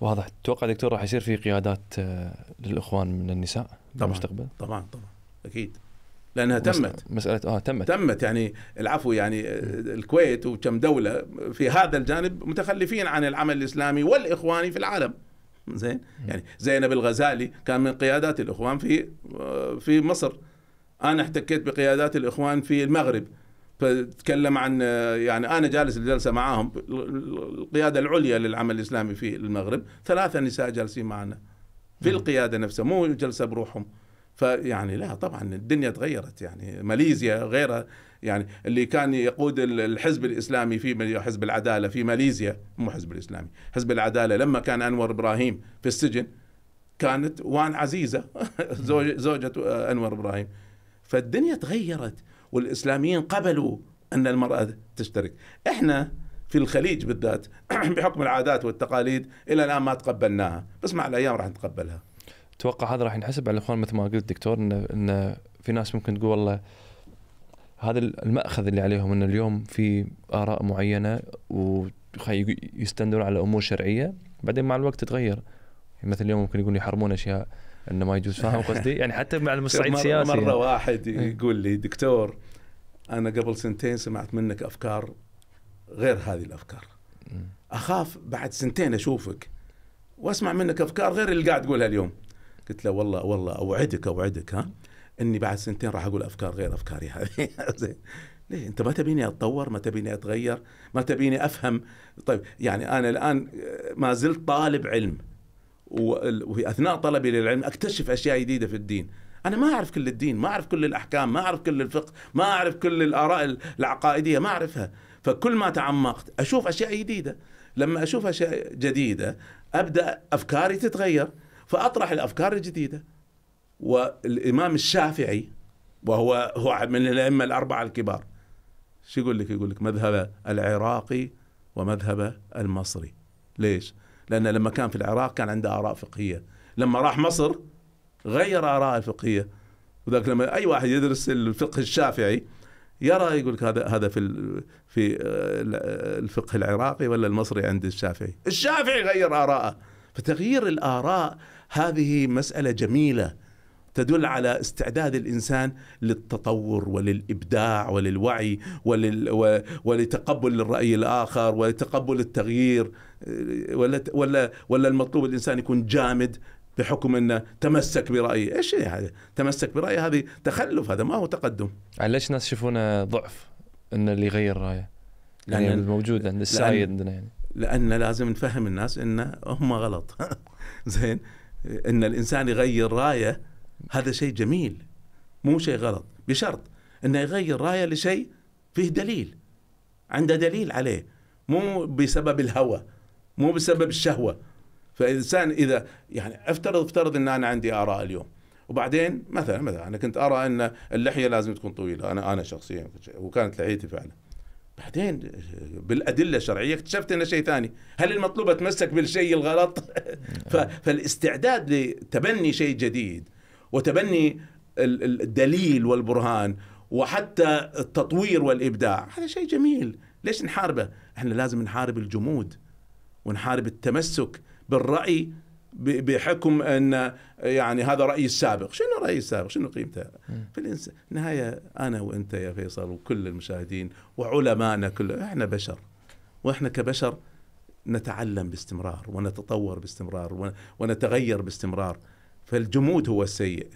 واضح تتوقع دكتور راح يصير في قيادات آه، للاخوان من النساء في المستقبل؟ طبعا طبعا اكيد لانها تمت مساله اه تمت تمت يعني العفو يعني آه، الكويت وكم دوله في هذا الجانب متخلفين عن العمل الاسلامي والاخواني في العالم زين يعني زينب الغزالي كان من قيادات الاخوان في آه، في مصر انا احتكيت بقيادات الاخوان في المغرب فتكلم عن يعني انا جالس الجلسه معاهم القياده العليا للعمل الاسلامي في المغرب ثلاثه نساء جالسين معنا في القياده نفسها مو جلسه بروحهم فيعني لا طبعا الدنيا تغيرت يعني ماليزيا غيرها يعني اللي كان يقود الحزب الاسلامي في حزب العداله في ماليزيا مو حزب الاسلامي حزب العداله لما كان انور ابراهيم في السجن كانت وان عزيزه زوجة انور ابراهيم فالدنيا تغيرت والإسلاميين قبلوا أن المرأة تشترك إحنا في الخليج بالذات بحكم العادات والتقاليد إلى الآن ما تقبلناها بس مع الأيام راح نتقبلها اتوقع هذا راح ينحسب على الاخوان مثل ما قلت دكتور انه انه في ناس ممكن تقول والله هذا الماخذ اللي عليهم انه اليوم في اراء معينه ويستندون على امور شرعيه بعدين مع الوقت تتغير يعني مثل اليوم ممكن يقولون يحرمون اشياء انه ما يجوز فاهم قصدي؟ يعني حتى مع المستعيد السياسي مره يعني. واحد إيه. يقول لي دكتور انا قبل سنتين سمعت منك افكار غير هذه الافكار اخاف بعد سنتين اشوفك واسمع منك افكار غير اللي قاعد تقولها اليوم قلت له والله والله اوعدك اوعدك ها اني بعد سنتين راح اقول افكار غير افكاري هذه زين ليه انت ما تبيني اتطور ما تبيني اتغير ما تبيني افهم طيب يعني انا الان ما زلت طالب علم وفي اثناء طلبي للعلم اكتشف اشياء جديده في الدين انا ما اعرف كل الدين ما اعرف كل الاحكام ما اعرف كل الفقه ما اعرف كل الاراء العقائديه ما اعرفها فكل ما تعمقت اشوف اشياء جديده لما اشوف اشياء جديده ابدا افكاري تتغير فاطرح الافكار الجديده والامام الشافعي وهو هو من الائمه الاربعه الكبار شو يقول لك يقول لك مذهب العراقي ومذهب المصري ليش لأن لما كان في العراق كان عنده آراء فقهية لما راح مصر غير آراء الفقهية وذاك لما أي واحد يدرس الفقه الشافعي يرى يقول لك هذا هذا في في آه، الفقه العراقي ولا المصري عند الشافعي الشافعي غير آراءه فتغيير الآراء هذه مسألة جميلة تدل على استعداد الانسان للتطور وللابداع وللوعي ولل و... ولتقبل الراي الاخر ولتقبل التغيير آه، ولا ولا ولا المطلوب الانسان يكون جامد بحكم انه تمسك برايه، ايش هذا؟ تمسك برايه هذه تخلف هذا ما هو تقدم. يعني ليش الناس يشوفونه ضعف ان اللي يغير رايه؟ يعني الموجود عند السعيد عندنا يعني. لان لازم نفهم الناس ان هم غلط زين ان الانسان يغير رايه هذا شيء جميل مو شيء غلط بشرط انه يغير رايه لشيء فيه دليل عنده دليل عليه مو بسبب الهوى مو بسبب الشهوه فالانسان اذا يعني افترض افترض ان انا عندي اراء اليوم وبعدين مثلا مثلا انا كنت ارى ان اللحيه لازم تكون طويله انا انا شخصيا وكانت لحيتي فعلا بعدين بالادله الشرعيه اكتشفت انه شيء ثاني، هل المطلوب اتمسك بالشيء الغلط؟ فالاستعداد لتبني شيء جديد وتبني الدليل والبرهان وحتى التطوير والابداع هذا شيء جميل ليش نحاربه احنا لازم نحارب الجمود ونحارب التمسك بالراي بحكم ان يعني هذا رايي السابق، شنو رايي السابق؟ شنو قيمته؟ في النهايه انا وانت يا فيصل وكل المشاهدين وعلمائنا كل احنا بشر واحنا كبشر نتعلم باستمرار ونتطور باستمرار ونتغير باستمرار فالجمود هو السيء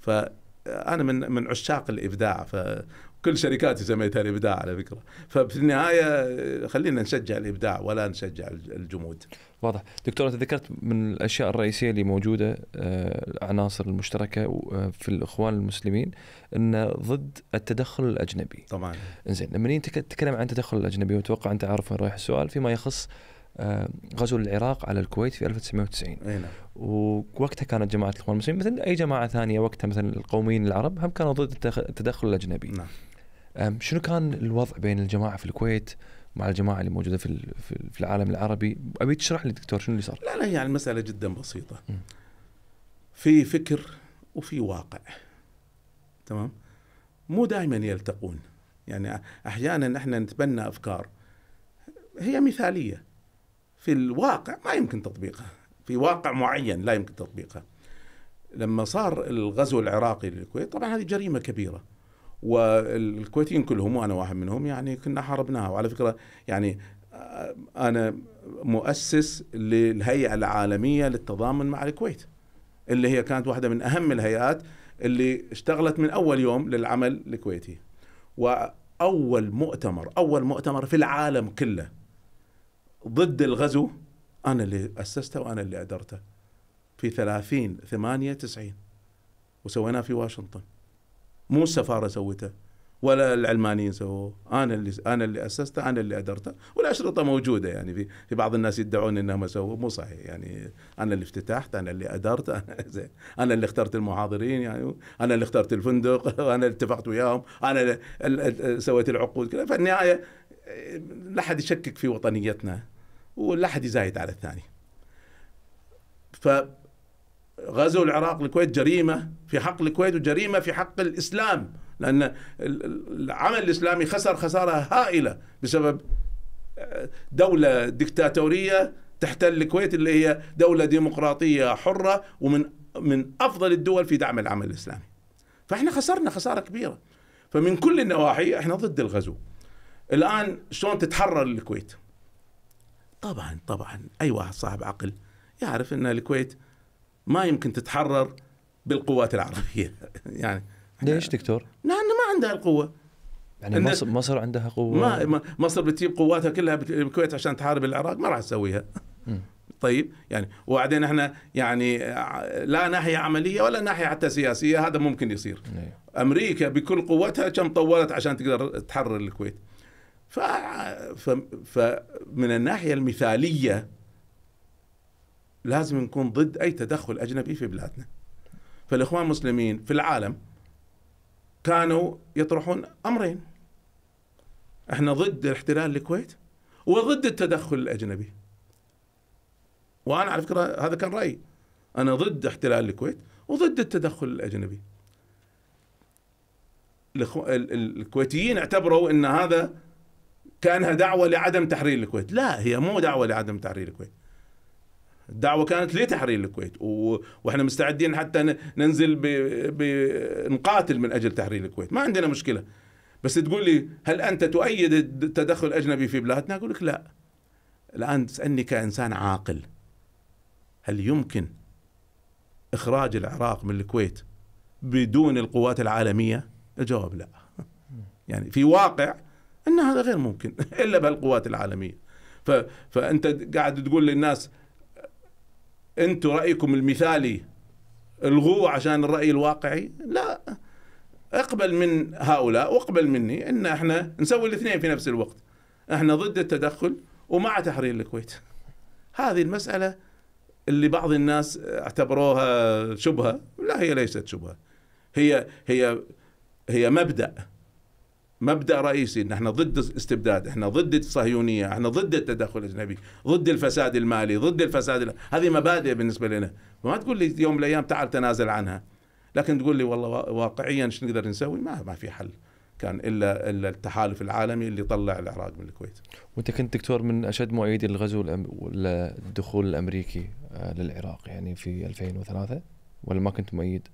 فانا من من عشاق الابداع فكل شركاتي سميتها الابداع على فكره ففي النهايه خلينا نشجع الابداع ولا نشجع الجمود واضح دكتور انت ذكرت من الاشياء الرئيسيه اللي موجوده آه، العناصر المشتركه آه، في الاخوان المسلمين انه ضد التدخل الاجنبي طبعا زين لما تتكلم عن التدخل الاجنبي واتوقع انت عارف وين رايح السؤال فيما يخص آه، غزو العراق على الكويت في 1990 نعم. ووقتها كانت جماعه الاخوان المسلمين مثل اي جماعه ثانيه وقتها مثلا القوميين العرب هم كانوا ضد التدخل الاجنبي نعم. شنو كان الوضع بين الجماعه في الكويت مع الجماعه اللي موجوده في في العالم العربي ابي تشرح لي دكتور شنو اللي صار لا لا يعني المساله جدا بسيطه م. في فكر وفي واقع تمام مو دائما يلتقون يعني احيانا احنا نتبنى افكار هي مثاليه في الواقع ما يمكن تطبيقها في واقع معين لا يمكن تطبيقها لما صار الغزو العراقي للكويت طبعا هذه جريمه كبيره والكويتيين كلهم وانا واحد منهم يعني كنا حاربناها وعلى فكره يعني آه، انا مؤسس للهيئه العالميه للتضامن مع الكويت اللي هي كانت واحده من اهم الهيئات اللي اشتغلت من اول يوم للعمل الكويتي واول مؤتمر اول مؤتمر في العالم كله ضد الغزو انا اللي اسسته وانا اللي ادرته في 30 8 90 وسويناه في واشنطن مو السفاره سوته ولا العلمانيين سووه انا اللي انا اللي اسسته انا اللي ادرته والاشرطه موجوده يعني في في بعض الناس يدعون انهم سووه مو صحيح يعني انا اللي افتتحت انا اللي ادرت انا, زين أنا اللي اخترت المحاضرين يعني انا اللي اخترت الفندق انا اللي اتفقت وياهم انا اللي سويت العقود كذا فالنهايه لا احد يشكك في وطنيتنا ولا حد يزايد على الثاني فغزو العراق الكويت جريمة في حق الكويت وجريمة في حق الإسلام لأن العمل الإسلامي خسر خسارة هائلة بسبب آه، دولة دكتاتورية تحتل الكويت اللي هي دولة ديمقراطية حرة ومن من أفضل الدول في دعم العمل الإسلامي فإحنا خسرنا خسارة كبيرة فمن كل النواحي إحنا ضد الغزو الآن شلون تتحرر الكويت طبعا طبعا اي واحد صاحب عقل يعرف ان الكويت ما يمكن تتحرر بالقوات العربيه يعني ليش دكتور؟ لان ما عندها القوه يعني مصر مصر عندها قوه ما مصر بتجيب قواتها كلها بالكويت عشان تحارب العراق ما راح تسويها طيب يعني وبعدين احنا يعني لا ناحيه عمليه ولا ناحيه حتى سياسيه هذا ممكن يصير إيه. امريكا بكل قوتها كم طولت عشان تقدر تحرر الكويت ف... فمن الناحية المثالية لازم نكون ضد أي تدخل أجنبي في بلادنا فالإخوان المسلمين في العالم كانوا يطرحون أمرين احنا ضد احتلال الكويت وضد التدخل الأجنبي وأنا على فكرة هذا كان رأيي أنا ضد احتلال الكويت وضد التدخل الأجنبي الكويتيين اعتبروا أن هذا كانها دعوه لعدم تحرير الكويت لا هي مو دعوه لعدم تحرير الكويت الدعوه كانت لتحرير الكويت و... واحنا مستعدين حتى ننزل ب... ب... نقاتل من اجل تحرير الكويت ما عندنا مشكله بس تقول لي هل انت تؤيد التدخل الاجنبي في بلادنا اقول لك لا الان تسالني كانسان عاقل هل يمكن اخراج العراق من الكويت بدون القوات العالميه الجواب لا يعني في واقع ان هذا غير ممكن الا بهالقوات العالميه ف... فانت قاعد تقول للناس انتم رايكم المثالي الغوه عشان الراي الواقعي لا اقبل من هؤلاء واقبل مني ان احنا نسوي الاثنين في نفس الوقت احنا ضد التدخل ومع تحرير الكويت هذه المساله اللي بعض الناس اعتبروها شبهه لا هي ليست شبهه هي هي هي مبدا مبدا رئيسي ان احنا ضد الاستبداد، احنا ضد الصهيونيه، احنا ضد التدخل الاجنبي، ضد الفساد المالي، ضد الفساد المالي. هذه مبادئ بالنسبه لنا، فما تقول لي يوم من الايام تعال تنازل عنها، لكن تقول لي والله واقعيا ايش نقدر نسوي؟ ما ما في حل. كان الا الا التحالف العالمي اللي طلع العراق من الكويت. وانت كنت دكتور من اشد مؤيدي الغزو الدخول الامريكي آه، للعراق يعني في 2003 ولا ما كنت مؤيد؟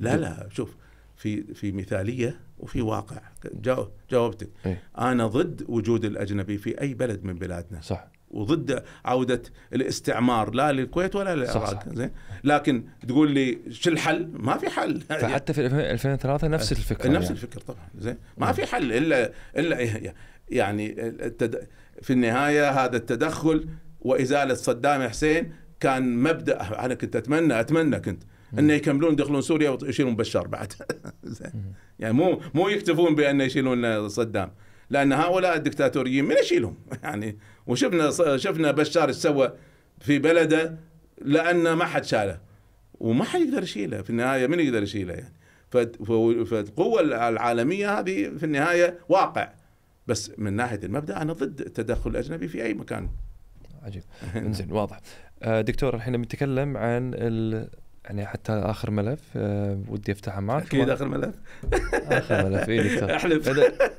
لا لا شوف في في مثاليه وفي واقع جاوبتك إيه؟ انا ضد وجود الاجنبي في اي بلد من بلادنا صح وضد عوده الاستعمار لا للكويت ولا للعراق زين لكن تقول لي شو الحل؟ ما في حل فحتى في 2003 نفس أه، الفكره نفس يعني. الفكر طبعا زين ما إيه. في حل الا الا إيه، يعني التد... في النهايه هذا التدخل وازاله صدام حسين كان مبدا انا كنت اتمنى اتمنى كنت انه يكملون يدخلون سوريا ويشيلون بشار بعد يعني مو مو يكتفون بان يشيلون صدام لان هؤلاء الدكتاتوريين من يشيلهم يعني وشفنا شفنا بشار ايش سوى في بلده لان ما حد شاله وما حد يقدر يشيله في النهايه من يقدر يشيله يعني فالقوة العالمية هذه في النهاية واقع بس من ناحية المبدأ أنا ضد التدخل الأجنبي في أي مكان عجيب زين واضح آه، دكتور الحين بنتكلم عن يعني حتى اخر ملف أه ودي افتحه معك اكيد اخر ملف اخر ملف اي دكتور احلف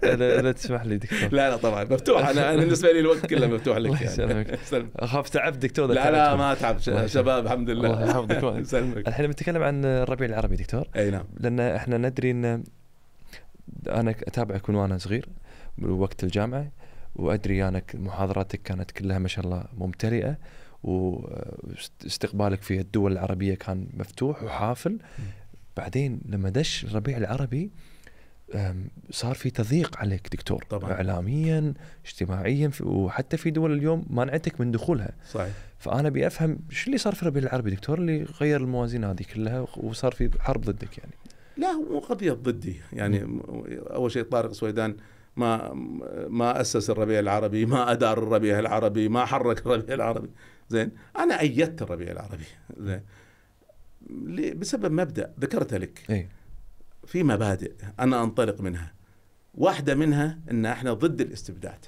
اذا تسمح لي دكتور لا لا طبعا مفتوح انا بالنسبه لي الوقت كله مفتوح لك يعني. الله يسلمك يعني. اخاف تعبت دكتور لا لا ما تعب شباب الحمد لله الله يحفظك يسلمك الحين بنتكلم عن الربيع العربي دكتور اي نعم لان احنا ندري ان انا اتابعك من وانا صغير وقت الجامعه وادري انك محاضراتك كانت كلها ما شاء الله ممتلئه واستقبالك في الدول العربيه كان مفتوح وحافل بعدين لما دش الربيع العربي صار في تضييق عليك دكتور طبعا. اعلاميا اجتماعيا وحتى في دول اليوم مانعتك من دخولها صحيح فانا ابي افهم شو اللي صار في الربيع العربي دكتور اللي غير الموازين هذه كلها وصار في حرب ضدك يعني لا مو قضيه ضدي يعني اول شيء طارق سويدان ما ما اسس الربيع العربي ما ادار الربيع العربي ما حرك الربيع العربي زين انا ايدت الربيع العربي زين بسبب مبدا ذكرته لك أي. في مبادئ انا انطلق منها واحده منها ان احنا ضد الاستبداد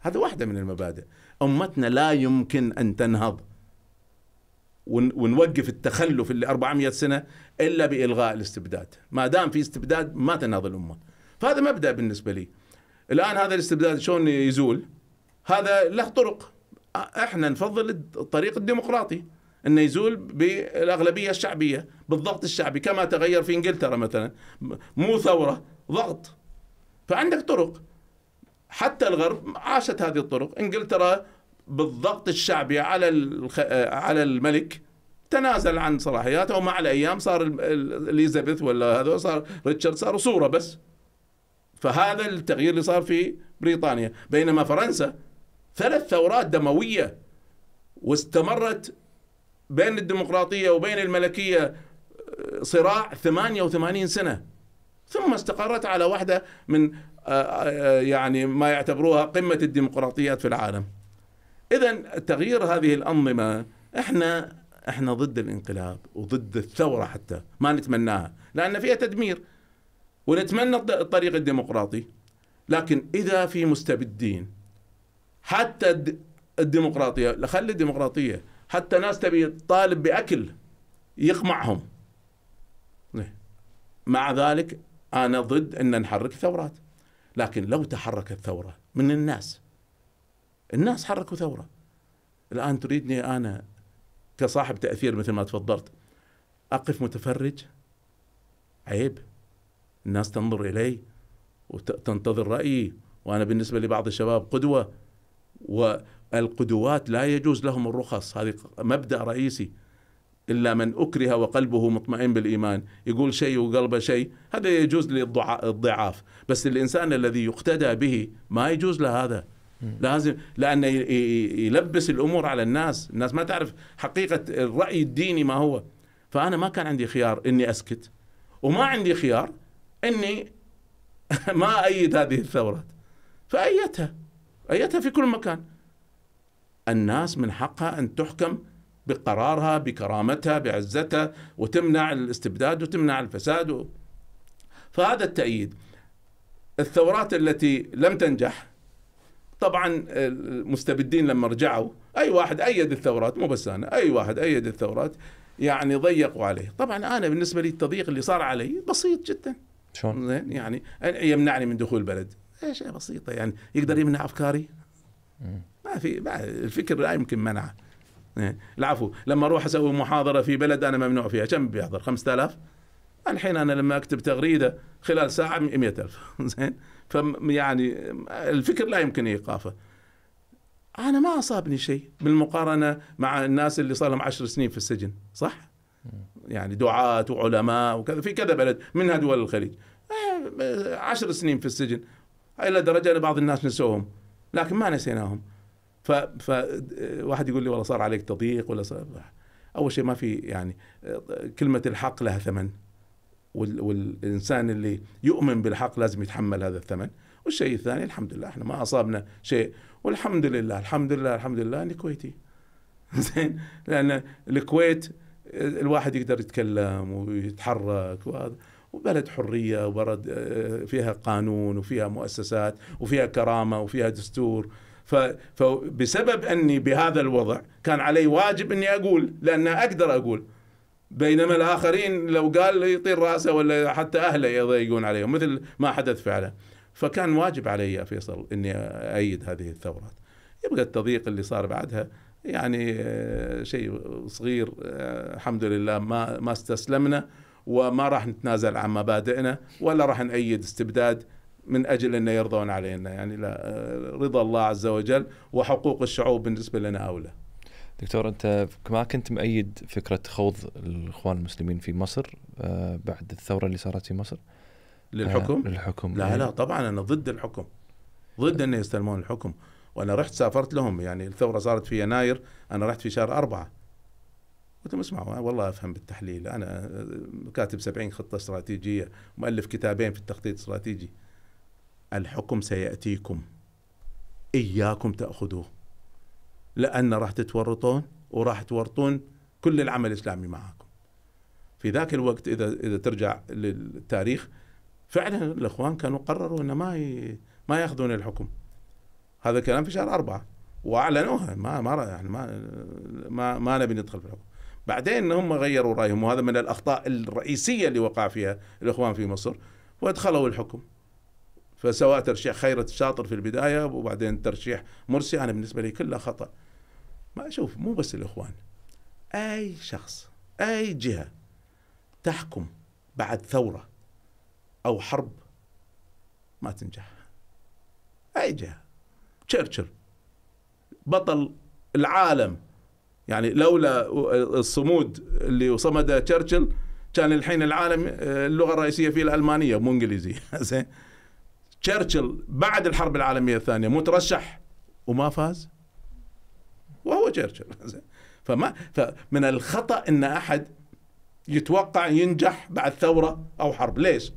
هذا واحده من المبادئ امتنا لا يمكن ان تنهض ونوقف التخلف اللي 400 سنه الا بالغاء الاستبداد ما دام في استبداد ما تنهض الامه فهذا مبدا بالنسبه لي الان هذا الاستبداد شلون يزول هذا له طرق احنا نفضل الطريق الديمقراطي انه يزول بالاغلبيه الشعبيه بالضغط الشعبي كما تغير في انجلترا مثلا مو ثوره ضغط فعندك طرق حتى الغرب عاشت هذه الطرق انجلترا بالضغط الشعبي على الخ... على الملك تنازل عن صلاحياته ومع الايام صار اليزابيث ولا هذا صار ريتشارد صاروا صوره بس فهذا التغيير اللي صار في بريطانيا بينما فرنسا ثلاث ثورات دموية واستمرت بين الديمقراطية وبين الملكية آه، صراع 88 سنة ثم استقرت على واحدة من آه، آه، يعني ما يعتبروها قمة الديمقراطيات في العالم إذا تغيير هذه الأنظمة احنا احنا ضد الانقلاب وضد الثورة حتى ما نتمناها لأن فيها تدمير ونتمنى الطريق الديمقراطي لكن إذا في مستبدين حتى الديمقراطيه خلي الديمقراطيه حتى ناس تبي طالب باكل يقمعهم إيه. مع ذلك انا ضد ان نحرك ثورات لكن لو تحركت ثوره من الناس الناس حركوا ثوره الان تريدني انا كصاحب تاثير مثل ما تفضلت اقف متفرج عيب الناس تنظر الي وتنتظر رايي وانا بالنسبه لبعض الشباب قدوه والقدوات لا يجوز لهم الرخص هذه مبدأ رئيسي إلا من أكره وقلبه مطمئن بالإيمان يقول شيء وقلبه شيء هذا يجوز للضعاف بس الإنسان الذي يقتدى به ما يجوز له هذا لازم لأنه يلبس الأمور على الناس الناس ما تعرف حقيقة الرأي الديني ما هو فأنا ما كان عندي خيار إني أسكت وما عندي خيار إني ما أيد هذه الثورات فأيتها أيتها في كل مكان الناس من حقها أن تحكم بقرارها بكرامتها بعزتها وتمنع الاستبداد وتمنع الفساد فهذا التأييد الثورات التي لم تنجح طبعا المستبدين لما رجعوا اي واحد ايد الثورات مو بس انا اي واحد ايد الثورات يعني ضيقوا عليه طبعا انا بالنسبه لي التضييق اللي صار علي بسيط جدا شلون يعني يمنعني من دخول البلد اشياء إيه، بسيطه يعني يقدر نعم. يمنع افكاري ما في ما الفكر لا يمكن منعه إيه، العفو لما اروح اسوي محاضره في بلد انا ممنوع فيها كم بيحضر 5000 الحين انا لما اكتب تغريده خلال ساعه 100000 زين فيعني الفكر لا يمكن ايقافه انا ما اصابني شيء بالمقارنه مع الناس اللي صار لهم 10 سنين في السجن صح يعني دعاة وعلماء وكذا في كذا بلد منها دول الخليج إيه، عشر سنين في السجن الى درجه ان بعض الناس نسوهم لكن ما نسيناهم ف فواحد يقول لي والله صار عليك تضييق ولا صار اول شيء ما في يعني كلمه الحق لها ثمن وال... والانسان اللي يؤمن بالحق لازم يتحمل هذا الثمن والشيء الثاني الحمد لله احنا ما اصابنا شيء والحمد لله الحمد لله الحمد لله اني كويتي زين لان الكويت الواحد يقدر يتكلم ويتحرك وهذا وبلد حريه وبلد آه، فيها قانون وفيها مؤسسات وفيها كرامه وفيها دستور فبسبب اني بهذا الوضع كان علي واجب اني اقول لان اقدر اقول بينما الاخرين لو قال يطير راسه ولا حتى اهله يضايقون عليهم مثل ما حدث فعلا فكان واجب علي يا فيصل اني ايد هذه الثورات يبقى التضييق اللي صار بعدها يعني آه، شيء صغير آه، الحمد لله ما ما استسلمنا وما راح نتنازل عن مبادئنا ولا راح نأيد استبداد من اجل انه يرضون علينا يعني لا آه، رضا الله عز وجل وحقوق الشعوب بالنسبه لنا اولى. دكتور انت ما كنت مؤيد فكره خوض الاخوان المسلمين في مصر آه، بعد الثوره اللي صارت في مصر؟ للحكم؟ آه للحكم لا إيه. لا طبعا انا ضد الحكم ضد انه يستلمون الحكم وانا رحت سافرت لهم يعني الثوره صارت في يناير انا رحت في شهر اربعه قلت لهم اسمعوا انا والله افهم بالتحليل انا كاتب 70 خطه استراتيجيه مؤلف كتابين في التخطيط الاستراتيجي الحكم سياتيكم اياكم تاخذوه لان راح تتورطون وراح تورطون كل العمل الاسلامي معكم في ذاك الوقت اذا اذا ترجع للتاريخ فعلا الاخوان كانوا قرروا ان ما ي... ما ياخذون الحكم هذا الكلام في شهر أربعة واعلنوها ما ما يعني ما ما, ما نبي ندخل في الحكم بعدين هم غيروا رايهم وهذا من الاخطاء الرئيسيه اللي وقع فيها الاخوان في مصر وادخلوا الحكم فسواء ترشيح خيرة الشاطر في البداية وبعدين ترشيح مرسي أنا بالنسبة لي كله خطأ ما أشوف مو بس الإخوان أي شخص أي جهة تحكم بعد ثورة أو حرب ما تنجح أي جهة تشرشل بطل العالم يعني لولا الصمود اللي صمد تشرشل كان الحين العالم آه، اللغه الرئيسيه فيه الالمانيه مو انجليزي زين تشرشل بعد الحرب العالميه الثانيه مترشح وما فاز وهو تشرشل فما فمن الخطا ان احد يتوقع ينجح بعد ثوره او حرب ليش؟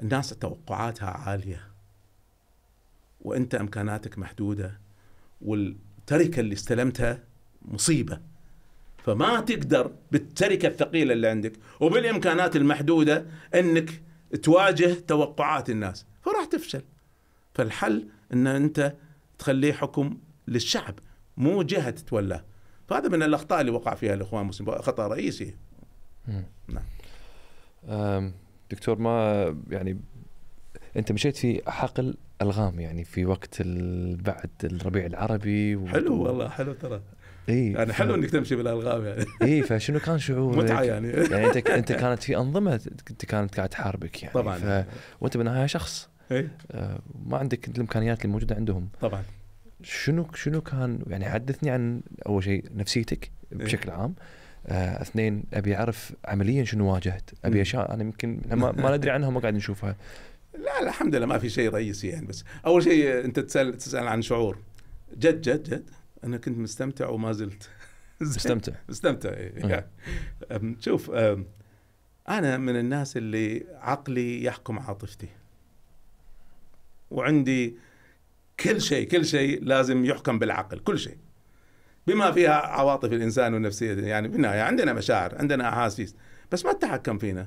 الناس توقعاتها عاليه وانت امكاناتك محدوده التركه اللي استلمتها مصيبه فما تقدر بالتركه الثقيله اللي عندك وبالامكانات المحدوده انك تواجه توقعات الناس فراح تفشل فالحل ان انت تخليه حكم للشعب مو جهه تتولاه فهذا من الاخطاء اللي وقع فيها الاخوان المسلمين خطا رئيسي نعم دكتور ما يعني انت مشيت في حقل الغام يعني في وقت بعد الربيع العربي و... حلو والله حلو ترى اي يعني ف... حلو انك تمشي بالالغام يعني اي فشنو كان شعورك؟ متعه يعني يعني انت انت كانت في انظمه كانت قاعد تحاربك يعني طبعا ف... وانت بالنهايه شخص اي آه، ما عندك الامكانيات اللي موجوده عندهم طبعا شنو شنو كان يعني حدثني عن اول شيء نفسيتك بشكل إيه؟ عام آه اثنين ابي اعرف عمليا شنو واجهت ابي اشياء انا يمكن ما, ما ندري عنها ما قاعد نشوفها لا الحمد لله ما في شيء رئيسي يعني بس اول شيء انت تسال تسال عن شعور جد جد جد انا كنت مستمتع وما زلت مستمتع مستمتع إيه، يعني. شوف انا من الناس اللي عقلي يحكم عاطفتي وعندي كل شيء كل شيء لازم يحكم بالعقل كل شيء بما فيها عواطف الانسان والنفسيه يعني بالنهايه عندنا مشاعر عندنا احاسيس بس ما تتحكم فينا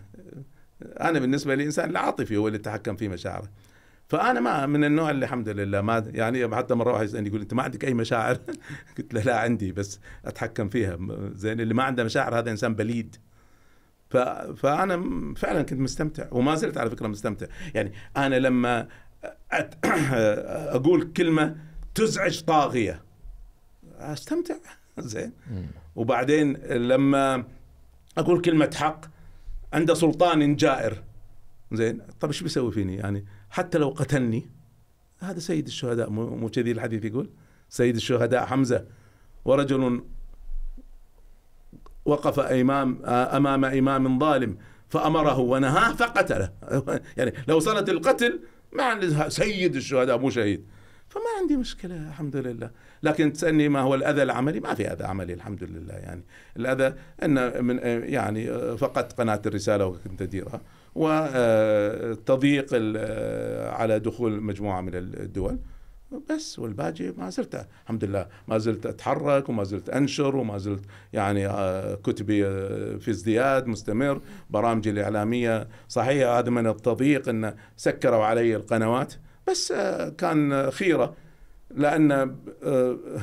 انا بالنسبه لي انسان العاطفي هو اللي يتحكم في مشاعره فانا ما من النوع اللي الحمد لله ما يعني حتى مره واحد يسالني يقول انت ما عندك اي مشاعر؟ قلت له لا عندي بس اتحكم فيها زين اللي ما عنده مشاعر هذا انسان بليد ف... فانا فعلا كنت مستمتع وما زلت على فكره مستمتع يعني انا لما أت... اقول كلمه تزعج طاغيه استمتع زين وبعدين لما اقول كلمه حق عند سلطان جائر زين طب ايش بيسوي فيني يعني حتى لو قتلني هذا سيد الشهداء مو كذي الحديث يقول سيد الشهداء حمزه ورجل وقف امام امام امام ظالم فامره ونهاه فقتله يعني لو صارت القتل مع سيد الشهداء مو شهيد فما عندي مشكلة الحمد لله لكن تسألني ما هو الأذى العملي ما في أذى عملي الحمد لله يعني الأذى أن من يعني فقدت قناة الرسالة وكنت أديرها وتضييق على دخول مجموعة من الدول بس والباقي ما زلت الحمد لله ما زلت اتحرك وما زلت انشر وما زلت يعني آه، كتبي آه، في ازدياد مستمر برامجي الاعلاميه صحيح هذا من التضييق ان سكروا علي القنوات بس آه، كان خيره لان آه،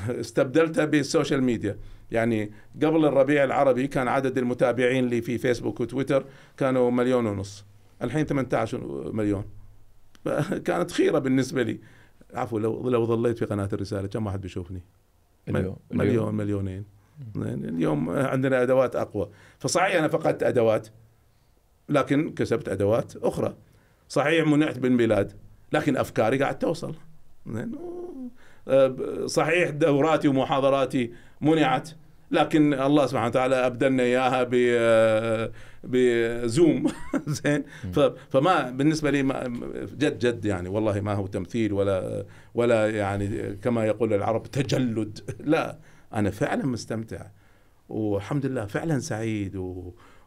استبدلتها بالسوشيال ميديا يعني قبل الربيع العربي كان عدد المتابعين لي في فيسبوك وتويتر كانوا مليون ونص الحين 18 مليون كانت خيره بالنسبه لي عفوا لو لو ظليت في قناه الرساله كم واحد بيشوفني؟ اليوم مليون مليونين اليوم عندنا ادوات اقوى فصحيح انا فقدت ادوات لكن كسبت ادوات اخرى صحيح منعت بالميلاد لكن افكاري قاعد توصل آه، صحيح دوراتي ومحاضراتي منعت لكن الله سبحانه وتعالى ابدلنا اياها ب آه، بزوم زين فما بالنسبه لي جد جد يعني والله ما هو تمثيل ولا ولا يعني كما يقول العرب تجلد لا انا فعلا مستمتع والحمد لله فعلا سعيد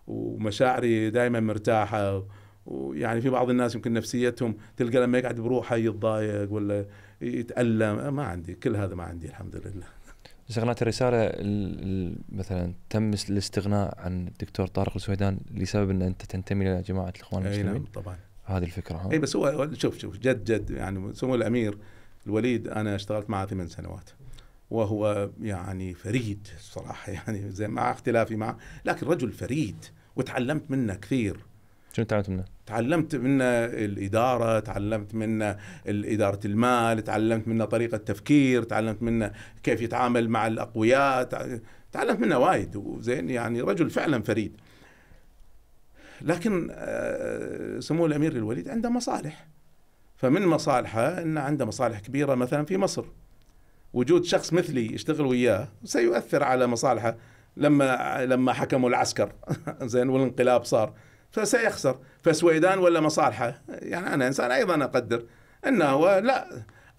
ومشاعري دائما مرتاحه ويعني في بعض الناس يمكن نفسيتهم تلقى لما يقعد بروحه يتضايق ولا يتألم ما عندي كل هذا ما عندي الحمد لله استغنات الرسالة مثلا تم الاستغناء عن الدكتور طارق السويدان لسبب ان انت تنتمي الى جماعة الاخوان المسلمين نعم طبعا هذه الفكرة اي بس هو شوف شوف جد جد يعني سمو الامير الوليد انا اشتغلت معه ثمان سنوات وهو يعني فريد صراحة يعني زي مع اختلافي معه لكن رجل فريد وتعلمت منه كثير شنو تعلمت منه؟ تعلمت منه الإدارة تعلمت منه إدارة المال تعلمت منه طريقة تفكير تعلمت منه كيف يتعامل مع الأقوياء تعلمت منه وايد وزين يعني رجل فعلا فريد لكن آه، سمو الأمير الوليد عنده مصالح فمن مصالحه أنه عنده مصالح كبيرة مثلا في مصر وجود شخص مثلي يشتغل وياه سيؤثر على مصالحه لما لما حكموا العسكر زين والانقلاب صار فسيخسر فسويدان ولا مصالحه يعني انا انسان ايضا اقدر انه هو لا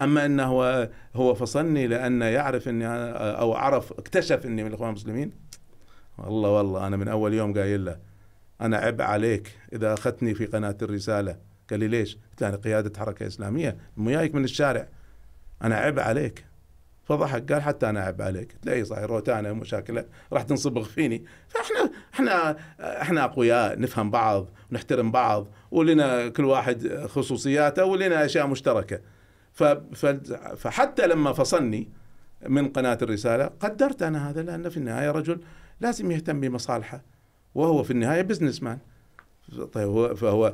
اما انه هو هو فصلني لانه يعرف اني او عرف اكتشف اني من الاخوان المسلمين والله والله انا من اول يوم قايل له انا عبء عليك اذا اخذتني في قناه الرساله قال لي ليش؟ قلت له انا قياده حركه اسلاميه مو من الشارع انا عبء عليك فضحك قال حتى انا اعب عليك قلت له اي صحيح روتانا مشاكله راح تنصبغ فيني فاحنا احنا احنا اقوياء نفهم بعض ونحترم بعض ولنا كل واحد خصوصياته ولنا اشياء مشتركه فحتى لما فصلني من قناه الرساله قدرت انا هذا لان في النهايه رجل لازم يهتم بمصالحه وهو في النهايه بزنس مان طيب هو فهو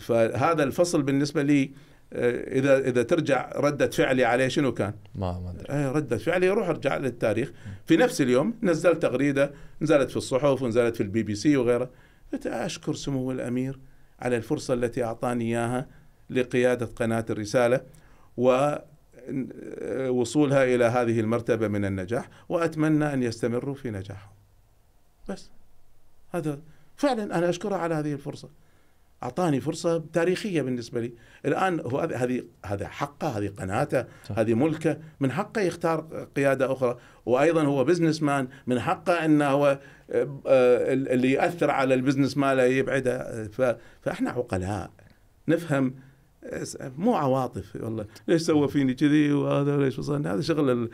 فهذا الفصل بالنسبه لي آه، اذا اذا ترجع رده فعلي عليه شنو كان؟ ما ما ادري آه، رده فعلي روح ارجع للتاريخ في نفس اليوم نزلت تغريده نزلت في الصحف ونزلت في البي بي سي وغيره قلت اشكر سمو الامير على الفرصه التي اعطاني اياها لقياده قناه الرساله ووصولها آه، الى هذه المرتبه من النجاح واتمنى ان يستمروا في نجاحهم. بس هذا فعلا انا اشكره على هذه الفرصه. اعطاني فرصه تاريخيه بالنسبه لي الان هو هذه هذا حقه هذه قناته هذه ملكه من حقه يختار قياده اخرى وايضا هو بزنس مان من حقه انه هو آه، اللي ياثر على البزنس ماله يبعده فاحنا عقلاء نفهم مو عواطف والله ليش سوى فيني كذي وهذا ليش وصلني هذا شغل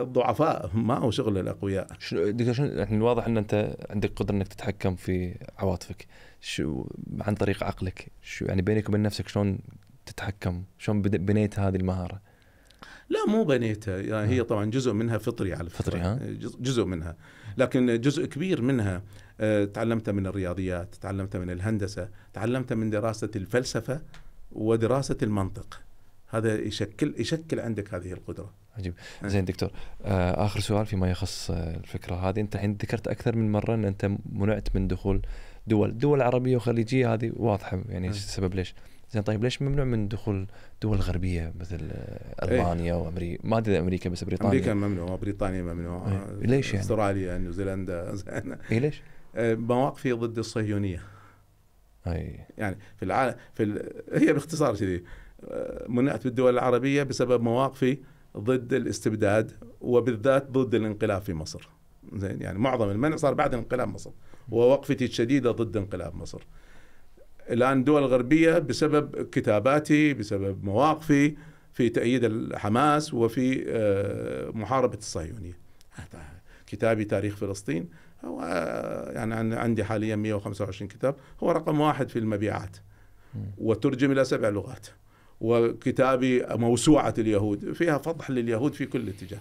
الضعفاء ما هو شغل الاقوياء دكتور شنو يعني الواضح ان انت عندك قدره انك تتحكم في عواطفك شو عن طريق عقلك شو يعني بينك وبين نفسك شلون تتحكم شلون بنيت هذه المهاره لا مو بنيتها يعني هي طبعا جزء منها فطري على فكره فطري ها؟ إيه، جزء منها لكن جزء كبير منها آه، تعلمته من الرياضيات تعلمته من الهندسه تعلمته من دراسه الفلسفه ودراسه المنطق هذا يشكل يشكل عندك هذه القدره عجيب إيه. زين دكتور آه، اخر سؤال فيما يخص آه، الفكره هذه انت الحين ذكرت اكثر من مره ان انت منعت من دخول دول دول عربيه وخليجيه هذه واضحه يعني إيه. السبب ليش زين طيب ليش ممنوع من دخول دول غربيه مثل آه، إيه. المانيا ايه. وامريكا ما ادري امريكا بس بريطانيا امريكا ممنوع بريطانيا ممنوع ايه. ليش يعني؟ استراليا نيوزيلندا اي ليش؟ مواقفي ضد الصهيونيه أي. يعني في العالم في ال... هي باختصار كذي آه، منعت بالدول العربيه بسبب مواقفي ضد الاستبداد وبالذات ضد الانقلاب في مصر زين يعني معظم المنع صار بعد انقلاب مصر ووقفتي الشديده ضد انقلاب مصر الان الدول الغربيه بسبب كتاباتي بسبب مواقفي في تأييد حماس وفي آه، محاربة الصهيونية كتابي تاريخ فلسطين هو يعني عندي حاليا 125 كتاب هو رقم واحد في المبيعات وترجم الى سبع لغات وكتابي موسوعه اليهود فيها فضح لليهود في كل اتجاه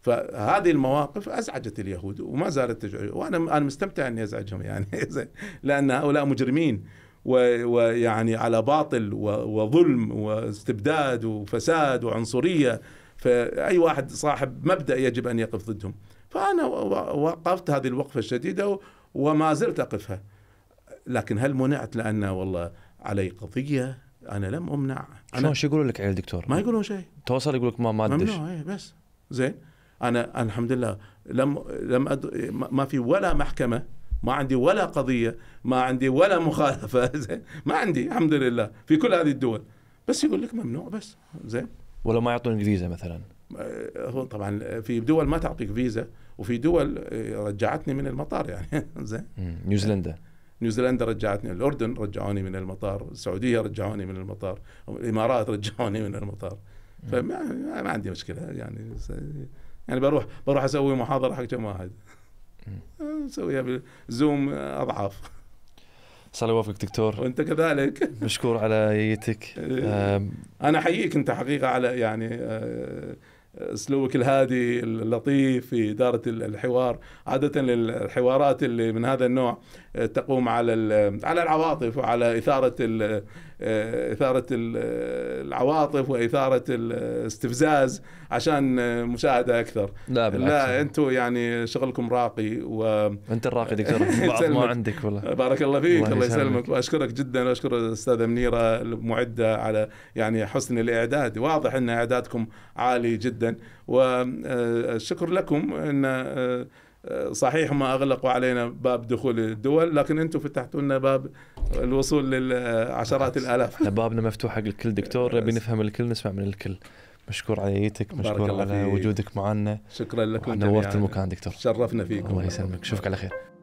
فهذه المواقف ازعجت اليهود وما زالت تزعج وانا انا مستمتع اني ازعجهم يعني لان هؤلاء مجرمين ويعني على باطل وظلم واستبداد وفساد وعنصريه فاي واحد صاحب مبدا يجب ان يقف ضدهم فأنا وقفت هذه الوقفة الشديدة وما زلت أقفها لكن هل منعت لأن والله علي قضية أنا لم أمنع أنا شو يقولوا لك عيل دكتور ما يقولون شيء تواصل يقول لك ما ما أدش ممنوع إيه، بس زين أنا الحمد لله لم لم أد... ما في ولا محكمة ما عندي ولا قضية ما عندي ولا مخالفة زين ما عندي الحمد لله في كل هذه الدول بس يقول لك ممنوع بس زين ولو ما يعطونك فيزا مثلا آه، هو طبعا في دول ما تعطيك فيزا وفي دول آه، رجعتني من المطار يعني زين نيوزيلندا نيوزيلندا رجعتني الاردن رجعوني من المطار السعوديه رجعوني من المطار الامارات رجعوني من المطار فما يعني، ما عندي مشكله يعني يعني بروح بروح اسوي محاضره حق كم واحد اسويها بزوم اضعاف الله يوفقك دكتور وانت كذلك مشكور على جيتك إيه. انا احييك انت حقيقه على يعني آه، اسلوبك الهادي اللطيف في اداره الحوار عاده الحوارات اللي من هذا النوع تقوم على على العواطف وعلى اثاره اثاره العواطف واثاره الاستفزاز عشان مشاهده اكثر لا بالعكس لا انتم يعني شغلكم راقي و انت الراقي دكتور ما عندك والله بارك الله فيك الله, الله يسلمك واشكرك جدا واشكر الاستاذه منيره المعده على يعني حسن الاعداد واضح ان اعدادكم عالي جدا والشكر لكم ان صحيح ما اغلقوا علينا باب دخول الدول لكن انتم فتحتوا لنا باب الوصول للعشرات نعم. الالاف احنا بابنا مفتوح حق الكل دكتور نبي نفهم الكل نسمع من الكل مشكور على جيتك مشكور على وجودك معنا شكرا لكم نورت المكان دكتور شرفنا فيكم الله يسلمك اشوفك على خير